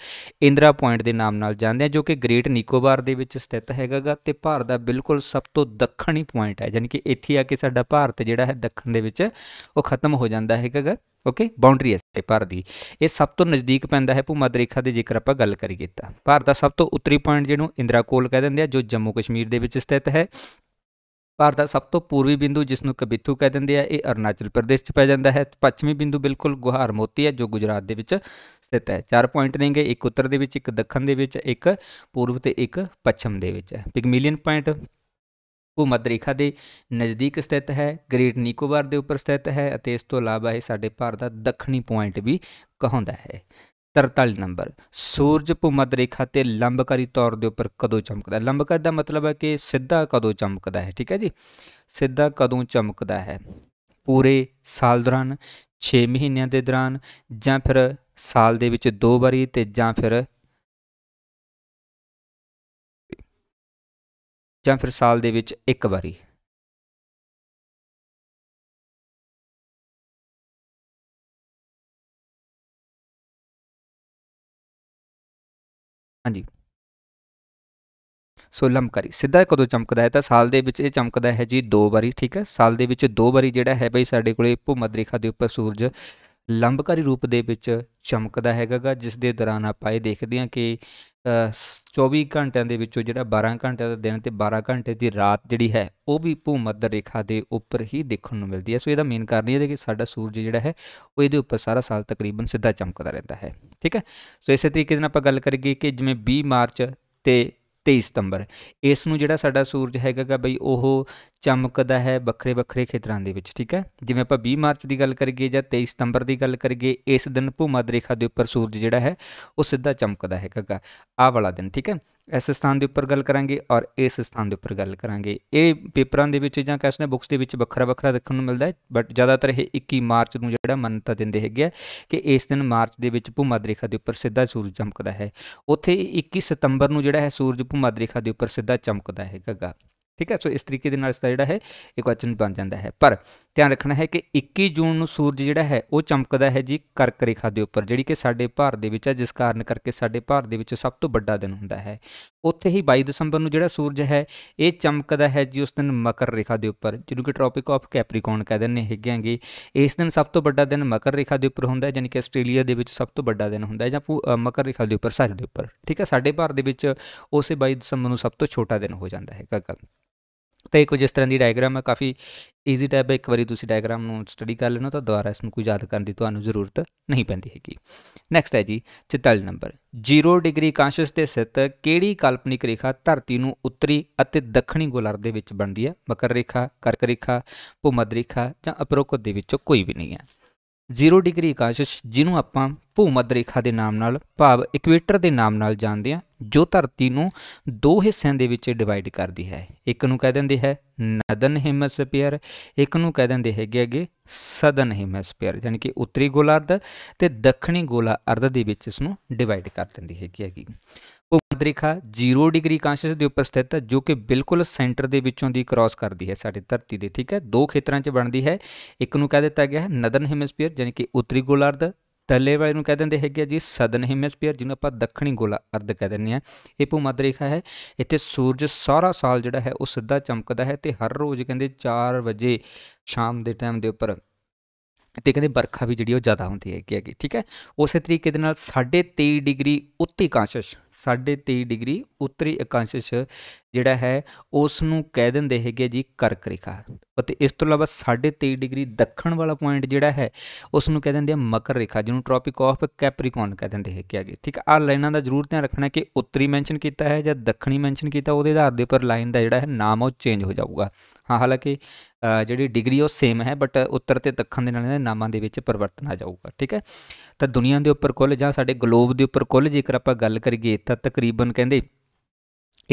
ਇੰਦਰਾ ਪੁਆਇੰਟ ਦੇ ਨਾਮ ਨਾਲ ਜਾਣਦੇ ਆ ਜੋ ਕਿ ਗ੍ਰੇਟ ਨਿਕੋਬਾਰ ਦੇ ਵਿੱਚ ਸਥਿਤ ਹੈਗਾਗਾ ਤੇ ਭਾਰਤ ਦਾ ਬਿਲਕੁਲ ਸਭ ਤੋਂ ਦੱਖਣੀ ਪੁਆਇੰਟ ਹੈ ਯਾਨੀ ਕਿ ਇੱਥੇ ਆ ਕੇ ਸਾਡਾ ਭਾਰਤ ਜਿਹੜਾ ਹੈ ਦੱਖਣ ਦੇ ਵਿੱਚ ਉਹ ਖਤਮ ਹੋ ਜਾਂਦਾ ਹੈਗਾਗਾ ਓਕੇ ਬਾਉਂਡਰੀ ਹੈ ਭਾਰਤ ਦੀ ਇਹ ਸਭ ਤੋਂ ਨਜ਼ਦੀਕ ਪੈਂਦਾ ਹੈ ਭੂਮੱਧ ਰੇਖਾ ਦੇ ਜੇਕਰ ਆਪਾਂ ਗੱਲ ਕਰੀਏ ਤਾਂ ਭਾਰਤ ਦਾ ਸਭ ਤੋਂ ਉੱਤਰੀ ਪੁਆਇੰਟ ਜਿਹਨੂੰ ਇੰਦਰਾ ਕੋਲ ਕਹਿ ਦਿੰਦੇ ਆ ਜੋ ਜੰਮੂ ਕਸ਼ਮੀਰ ਦੇ ਵਿੱਚ ਸਥਿਤ ਹੈ ਭਾਰਤ ਦਾ ਸਭ ਤੋਂ ਪੂਰਬੀ ਬਿੰਦੂ ਜਿਸ ਨੂੰ ਕਬਿੱਥੂ ਕਹਿ ਦਿੰਦੇ ਆ ਇਹ ਅਰਨਾਚਲ ਪ੍ਰਦੇਸ਼ 'ਚ ਪੈ ਜਾਂਦਾ ਹੈ ਪੱਛਮੀ ਬਿੰਦੂ ਬਿਲਕੁਲ ਗੁਹਾਰ ਮੋਤੀ ਹੈ ਜੋ ਗੁਜਰਾਤ ਦੇ ਵਿੱਚ ਸਥਿਤ ਹੈ ਚਾਰ ਪੁਆਇੰਟ ਨੇਗੇ ਇੱਕ ਉੱਤਰ ਦੇ ਵਿੱਚ ਇੱਕ ਦੱਖਣ ਦੇ ਵਿੱਚ ਇੱਕ ਪੂਰਬ ਤੇ ਇੱਕ ਪੱਛਮ ਦੇ ਵਿੱਚ ਹੈ ਪਿਗਮੀਲੀਅਨ ਪੁਆਇੰਟ ਭੂਮੱਧ ਰੇਖਾ ਦੇ ਨਜ਼ਦੀਕ ਸਥਿਤ ਹੈ ਗ੍ਰੇਟ ਨਿਕੋਬਾਰ ਦੇ ਉੱਪਰ ਸਥਿਤ ਹੈ ਅਤੇ ਇਸ ਤੋਂ ਇਲਾਵਾ ਇਹ ਸਾਡੇ ਭਾਰਤ ਦਾ ਦੱਖਣੀ ਪੁਆਇੰਟ ਵੀ ਕਹਾਉਂਦਾ ਹੈ 43 ਨੰਬਰ ਸੂਰਜ ਭੂਮੱਧ ਰੇਖਾ ਤੇ ਲੰਬਕਾਰੀ ਤੌਰ ਦੇ ਉੱਪਰ ਕਦੋਂ ਚਮਕਦਾ ਹੈ ਲੰਬਕਾਰੀ ਦਾ ਮਤਲਬ ਹੈ ਕਿ ਸਿੱਧਾ ਕਦੋਂ ਚਮਕਦਾ ਹੈ ਠੀਕ ਹੈ ਜੀ ਸਿੱਧਾ ਕਦੋਂ ਚਮਕਦਾ ਹੈ ਪੂਰੇ ਸਾਲ ਦੌਰਾਨ 6 ਮਹੀਨਿਆਂ ਦੇ ਦੌਰਾਨ ਜਾਂ ਫਿਰ ਸਾਲ ਦੇ ਵਿੱਚ ਦੋ ਵਾਰੀ ਤੇ ਜਾਂ ਫਿਰ ਜਾਂ ਫਿਰ ਸਾਲ ਦੇ ਵਿੱਚ ਇੱਕ ਵਾਰੀ ਹਾਂਜੀ ਸੋ ਲੰਮਕਰੀ ਸਿੱਧਾ ਕਦੋਂ ਚਮਕਦਾ ਹੈ ਤਾਂ ਸਾਲ ਦੇ ਵਿੱਚ ਇਹ ਚਮਕਦਾ ਹੈ ਜੀ ਦੋ ਵਾਰੀ ਠੀਕ ਹੈ ਸਾਲ ਦੇ ਵਿੱਚ ਦੋ ਵਾਰੀ ਜਿਹੜਾ ਹੈ ਬਈ ਸਾਡੇ ਕੋਲੇ ਭੂਮਧ ਰੇਖਾ ਦੇ ਉੱਪਰ ਸੂਰਜ ਲੰਬਕਾਰੀ ਰੂਪ ਦੇ ਵਿੱਚ ਚਮਕਦਾ ਹੈਗਾਗਾ ਜਿਸ ਦੇ ਦੌਰਾਨ ਆਪਾਂ ਇਹ ਦੇਖਦੇ ਹਾਂ ਕਿ 24 ਘੰਟਿਆਂ ਦੇ ਵਿੱਚੋਂ ਜਿਹੜਾ 12 ਘੰਟਿਆਂ ਦਾ ਦਿਨ ਤੇ 12 ਘੰਟੇ ਦੀ ਰਾਤ ਜਿਹੜੀ ਹੈ ਉਹ ਵੀ ਭੂਮੱਧ ਰੇਖਾ ਦੇ ਉੱਪਰ ਹੀ ਦੇਖਣ ਨੂੰ ਮਿਲਦੀ ਹੈ ਸੋ ਇਹਦਾ ਮੇਨ ਕਾਰਨ ਇਹ ਹੈ ਕਿ ਸਾਡਾ ਸੂਰਜ ਜਿਹੜਾ ਹੈ ਉਹ ਇਹਦੇ ਉੱਪਰ ਸਾਰਾ ਸਾਲ ਤਕਰੀਬਨ ਸਿੱਧਾ ਚਮਕਦਾ ਰਹਿੰਦਾ ਹੈ ਠੀਕ ਹੈ ਸੋ ਇਸੇ ਤਰੀਕੇ ਨਾਲ ਆਪਾਂ ਗੱਲ ਕਰੀਏ ਕਿ ਜਿਵੇਂ 20 ਮਾਰਚ ਤੇ 23 ਸਤੰਬਰ ਇਸ ਨੂੰ ਜਿਹੜਾ ਸਾਡਾ ਸੂਰਜ ਹੈਗਾਗਾ ਬਈ ਉਹ ਚਮਕਦਾ ਹੈ ਵੱਖਰੇ ਵੱਖਰੇ ਖੇਤਰਾਂ ਦੇ ਵਿੱਚ ਠੀਕ ਹੈ ਜਿਵੇਂ ਆਪਾਂ 20 ਮਾਰਚ ਦੀ ਗੱਲ ਕਰੀਏ ਜਾਂ 23 ਸਤੰਬਰ ਦੀ ਗੱਲ ਕਰੀਏ ਇਸ ਦਿਨ ਭੂਮਾਧ ਰੇਖਾ ਦੇ ਉੱਪਰ ਸੂਰਜ ਜਿਹੜਾ ਹੈ ਉਹ ਸਿੱਧਾ ਚਮਕਦਾ ਹੈਗਾ ਆਹ ਵਾਲਾ ਦਿਨ ਠੀਕ ਹੈ ਇਸ ਸਥਾਨ ਦੇ ਉੱਪਰ ਗੱਲ ਕਰਾਂਗੇ ਔਰ ਇਸ ਸਥਾਨ ਦੇ ਉੱਪਰ ਗੱਲ ਕਰਾਂਗੇ ਇਹ ਪੇਪਰਾਂ ਦੇ ਵਿੱਚ ਜਾਂ ਕਹਿੰਦੇ ਬੁੱਕਸ ਦੇ ਵਿੱਚ ਵੱਖਰਾ ਵੱਖਰਾ ਦੇਖਣ ਨੂੰ ਮਿਲਦਾ ਹੈ ਬਟ ਜ਼ਿਆਦਾਤਰ ਇਹ 21 ਮਾਰਚ ਨੂੰ ਜਿਹੜਾ ਮੰਨਤਾ ਦਿੰਦੇ ਹੈਗੇ ਆ ਕਿ ਇਸ ਦਿਨ ਮਾਰਚ ਦੇ ਵਿੱਚ ਭੂਮੱਧ ਰੇਖਾ ਦੇ ਉੱਪਰ ਸਿੱਧਾ ਸੂਰਜ ਚਮਕਦਾ ਹੈ ਉੱਥੇ 21 ਸਤੰਬਰ ਨੂੰ ਜਿਹੜਾ ਹੈ ਸੂਰਜ ਭੂਮੱਧ ਰੇਖਾ ਦੇ ਉੱਪਰ ਸਿੱਧਾ ਚਮਕਦਾ ਹੈ ਗੱਗਾ ਠੀਕ ਹੈ ਸੋ ਇਸ ਤਰੀਕੇ ਦੇ ਨਾਲ ਇਸ ਦਾ ਜਿਹੜਾ ਹੈ ਇਹ ਕੁਐਸਚਨ ਬਣ ਜਾਂਦਾ ਹੈ ਪਰ ਧਿਆਨ ਰੱਖਣਾ ਹੈ ਕਿ 21 ਜੂਨ ਨੂੰ ਸੂਰਜ ਜਿਹੜਾ ਹੈ ਉਹ ਚਮਕਦਾ ਹੈ ਜੀ ਕਰਕ ਰੇਖਾ ਦੇ ਉੱਪਰ ਜਿਹੜੀ ਕਿ ਸਾਡੇ ਭਾਰਤ ਦੇ ਵਿੱਚ ਹੈ ਜਿਸ ਕਾਰਨ ਕਰਕੇ ਸਾਡੇ ਭਾਰਤ ਦੇ ਵਿੱਚ ਸਭ ਤੋਂ ਵੱਡਾ ਦਿਨ ਹੁੰਦਾ ਹੈ ਉੱਥੇ ਹੀ 22 ਦਸੰਬਰ ਨੂੰ ਜਿਹੜਾ ਸੂਰਜ ਹੈ ਇਹ ਚਮਕਦਾ ਹੈ ਜੀ ਉਸ ਦਿਨ ਮਕਰ ਰੇਖਾ ਦੇ ਉੱਪਰ ਜਿਹਨੂੰ ਕਿ ਟ੍ਰੋਪਿਕ ਆਫ ਕੈਪਰੀਕੌਨ ਦਿੰਦੇ ਨੇ ਹੈਗੇਗੇ ਇਸ ਦਿਨ ਸਭ ਤੋਂ ਵੱਡਾ ਦਿਨ ਮਕਰ ਰੇਖਾ ਦੇ ਉੱਪਰ ਹੁੰਦਾ ਹੈ ਯਾਨੀ ਕਿ ਆਸਟ੍ਰੇਲੀਆ ਦੇ ਵਿੱਚ ਸਭ ਤੋਂ ਵੱਡਾ ਦਿਨ ਹੁੰਦਾ ਹੈ ਜਾਂ ਮਕਰ ਰੇਖਾ ਦੇ ਉੱਪਰ ਸਾਰੇ ਦੇ ਉੱਪਰ ਠੀਕ ਹੈ ਸਾਡੇ ਭਾਰਤ ਦੇ ਵਿੱਚ ਉਸੇ 22 ਦਸੰਬਰ ਨੂੰ ਸਭ ਤੋਂ ਛੋਟਾ ਦਿਨ ਹੋ ਜਾਂਦਾ ਹੈ ਕਾਕਾ ਤੇ ਕੁਝ ਇਸ ਤਰ੍ਹਾਂ ਦੀ ਡਾਇਗਰਾਮ ਹੈ ਕਾਫੀ ਈਜ਼ੀ ਟਾਈਪ ਹੈ ਇੱਕ ਵਾਰੀ ਤੁਸੀਂ ਡਾਇਗਰਾਮ ਨੂੰ ਸਟੱਡੀ ਕਰ ਲੈਣਾ ਤਾਂ ਦੁਬਾਰਾ ਇਸ ਨੂੰ ਕੋਈ ਯਾਦ ਕਰਨ ਦੀ ਤੁਹਾਨੂੰ ਜ਼ਰੂਰਤ ਨਹੀਂ ਪੈਂਦੀ ਹੈਗੀ ਨੈਕਸਟ ਹੈ ਜੀ 44 ਨੰਬਰ 0 ਡਿਗਰੀ ਕਾਂਸ਼ੀਅਸ ਤੇ ਸਥਿਤ ਕਿਹੜੀ ਕਾਲਪਨਿਕ ਰੇਖਾ ਧਰਤੀ ਨੂੰ ਉੱਤਰੀ ਅਤੇ ਦੱਖਣੀ ਗੋਲਾਰਧ ਦੇ ਵਿੱਚ ਬਣਦੀ ਹੈ ਮਕਰ ਰੇਖਾ ਕਰਕ ਰੇਖਾ ਭੂਮਧ ਰੇਖਾ ਜਾਂ ਅਪਰੋਕਤ ਦੇ ਵਿੱਚੋਂ ਕੋਈ ਵੀ ਨਹੀਂ ਹੈ 0 ਡਿਗਰੀ ਕਾਸ਼ਿਸ਼ ਜਿਹਨੂੰ ਆਪਾਂ ਭੂਮੱਧ ਰੇਖਾ ਦੇ ਨਾਮ ਨਾਲ ਭਾਵ ਇਕੁਏਟਰ ਦੇ ਨਾਮ ਨਾਲ ਜਾਣਦੇ ਆ ਜੋ ਧਰਤੀ ਨੂੰ ਦੋ ਹਿੱਸਿਆਂ ਦੇ ਵਿੱਚ ਡਿਵਾਈਡ ਕਰਦੀ ਹੈ ਇੱਕ ਨੂੰ ਕਹਿ ਦਿੰਦੇ ਹੈ ਨਦਨ ਹੈਮਸਫੀਅਰ ਇੱਕ ਨੂੰ ਕਹਿ ਦਿੰਦੇ ਹੈਗੇ ਅਗੇ ਸਦਨ ਹੈਮਸਫੀਅਰ ਯਾਨੀ ਕਿ ਉੱਤਰੀ ਗੋਲਾ ਅਰਧ ਤੇ ਦੱਖਣੀ ਗੋਲਾ ਅਰਧ ਦੇ ਵਿੱਚ ਇਸ ਨੂੰ ਡਿਵਾਈਡ ਕਰ ਦਿੰਦੀ ਹੈਗੀ ਹੈਗੀ ਭੂਮੱਧ ਰੇਖਾ 0 ਡਿਗਰੀ ਕਾਂਸ਼ਸ ਦੇ ਉੱਪਰ ਸਥਿਤ ਹੈ ਜੋ ਕਿ ਬਿਲਕੁਲ ਸੈਂਟਰ ਦੇ ਵਿੱਚੋਂ ਦੀ ਕ੍ਰਾਸ ਕਰਦੀ ਹੈ ਸਾਡੀ ਧਰਤੀ ਦੇ ਠੀਕ ਹੈ ਦੋ ਖੇਤਰਾਂ 'ਚ ਬਣਦੀ ਹੈ ਇੱਕ ਨੂੰ ਕਹਿ ਦਿੱਤਾ ਗਿਆ ਹੈ ਨਦਰਨ ਹੈਮਿਸਫੀਅਰ ਯਾਨੀ ਕਿ ਉੱਤਰੀ ਗੋਲਾਰਧ ਥੱਲੇ ਵਾਲੇ ਨੂੰ ਕਹਿ ਦਿੰਦੇ ਹੈਗੇ ਜੀ ਸਦਨ ਹੈਮਿਸਫੀਅਰ ਜਿਹਨੂੰ ਆਪਾਂ ਦੱਖਣੀ ਗੋਲਾ ਅਰਧ ਕਹਿ ਦਿੰਦੇ ਆ ਇਹ ਭੂਮੱਧ ਰੇਖਾ ਹੈ ਇੱਥੇ ਸੂਰਜ ਸਾਰਾ ਸਾਲ ਜਿਹੜਾ ਹੈ ਉਹ ਸਿੱਧਾ ਚਮਕਦਾ ਹੈ ਤੇ ਹਰ ਰੋਜ਼ ਕਹਿੰਦੇ 4 ਵਜੇ ਸ਼ਾਮ ਦੇ ਟਾਈਮ ਦੇ ਉੱਪਰ ਤੇ ਕਹਿੰਦੇ ਬਰਖਾ ਵੀ ਜਿਹੜੀ ਉਹ ਜ਼ਿਆਦਾ ਹੁੰਦੀ ਹੈ ਕਿ ਹੈਗੀ ਠੀਕ ਹੈ ਉਸੇ ਤਰੀਕੇ ਦੇ ਨਾਲ 23 ਡਿਗਰੀ ਉੱਤਰੀ ਕਾਂਸ਼ਸ਼ 23 ਡਿਗਰੀ ਉੱਤਰੀ ਇਕਾਂਸ਼ਸ਼ ਜਿਹੜਾ ਹੈ ਉਸ ਨੂੰ ਕਹਿ ਦਿੰਦੇ ਹੈਗੇ ਜੀ ਕਰਕ ਰੇਖਾ ਅਤੇ ਇਸ ਤੋਂ ਇਲਾਵਾ 23 ਡਿਗਰੀ ਦੱਖਣ ਵਾਲਾ ਪੁਆਇੰਟ ਜਿਹੜਾ ਹੈ ਉਸ ਨੂੰ ਕਹਿ ਦਿੰਦੇ ਆ ਮਕਰ ਰੇਖਾ ਜਿਹਨੂੰ ਟ੍ਰੋਪਿਕ ਆਫ ਕੈਪਰੀਕੋਨ ਕਹਿ ਦਿੰਦੇ ਹੈਗੇ ਆਗੇ ਠੀਕ ਆ ਲਾਈਨਾਂ ਦਾ ਜ਼ਰੂਰ ਧਿਆਨ ਰੱਖਣਾ ਕਿ ਉੱਤਰੀ ਮੈਂਸ਼ਨ ਕੀਤਾ ਹੈ ਜਾਂ ਦੱਖਣੀ ਮੈਂਸ਼ਨ ਕੀਤਾ ਉਹਦੇ ਆਧਾਰ ਦੇ ਉੱਪਰ ਲਾਈਨ ਦਾ ਜਿਹੜਾ ਹੈ ਨਾਮ ਉਹ ਚੇਂਜ ਹੋ ਜਾਊਗਾ ਹਾਂ ਹਾਲਾਂਕਿ ਜਿਹੜੀ ਡਿਗਰੀ ਉਹ ਸੇਮ ਹੈ ਬਟ ਉੱਤਰ ਤੇ ਦੱਖਣ ਦੇ ਨਾਲ ਇਹਨਾਂ ਦੇ ਨਾਮਾਂ ਦੇ ਵਿੱਚ ਪਰਿਵਰਤਨ ਆ ਜਾਊਗਾ ਠੀਕ ਹੈ ਤਾਂ ਦੁਨੀਆ ਦੇ ਉੱਪਰ ਕੁੱਲ ਜਾਂ ਸਾਡੇ ਗਲੋਬ ਦੇ ਉੱਪਰ ਕੁੱਲ ਜੇਕਰ ਆਪਾਂ ਗੱਲ ਕਰੀਏ ਤਾਂ ਤਕਰੀਬਨ ਕਹਿੰਦੇ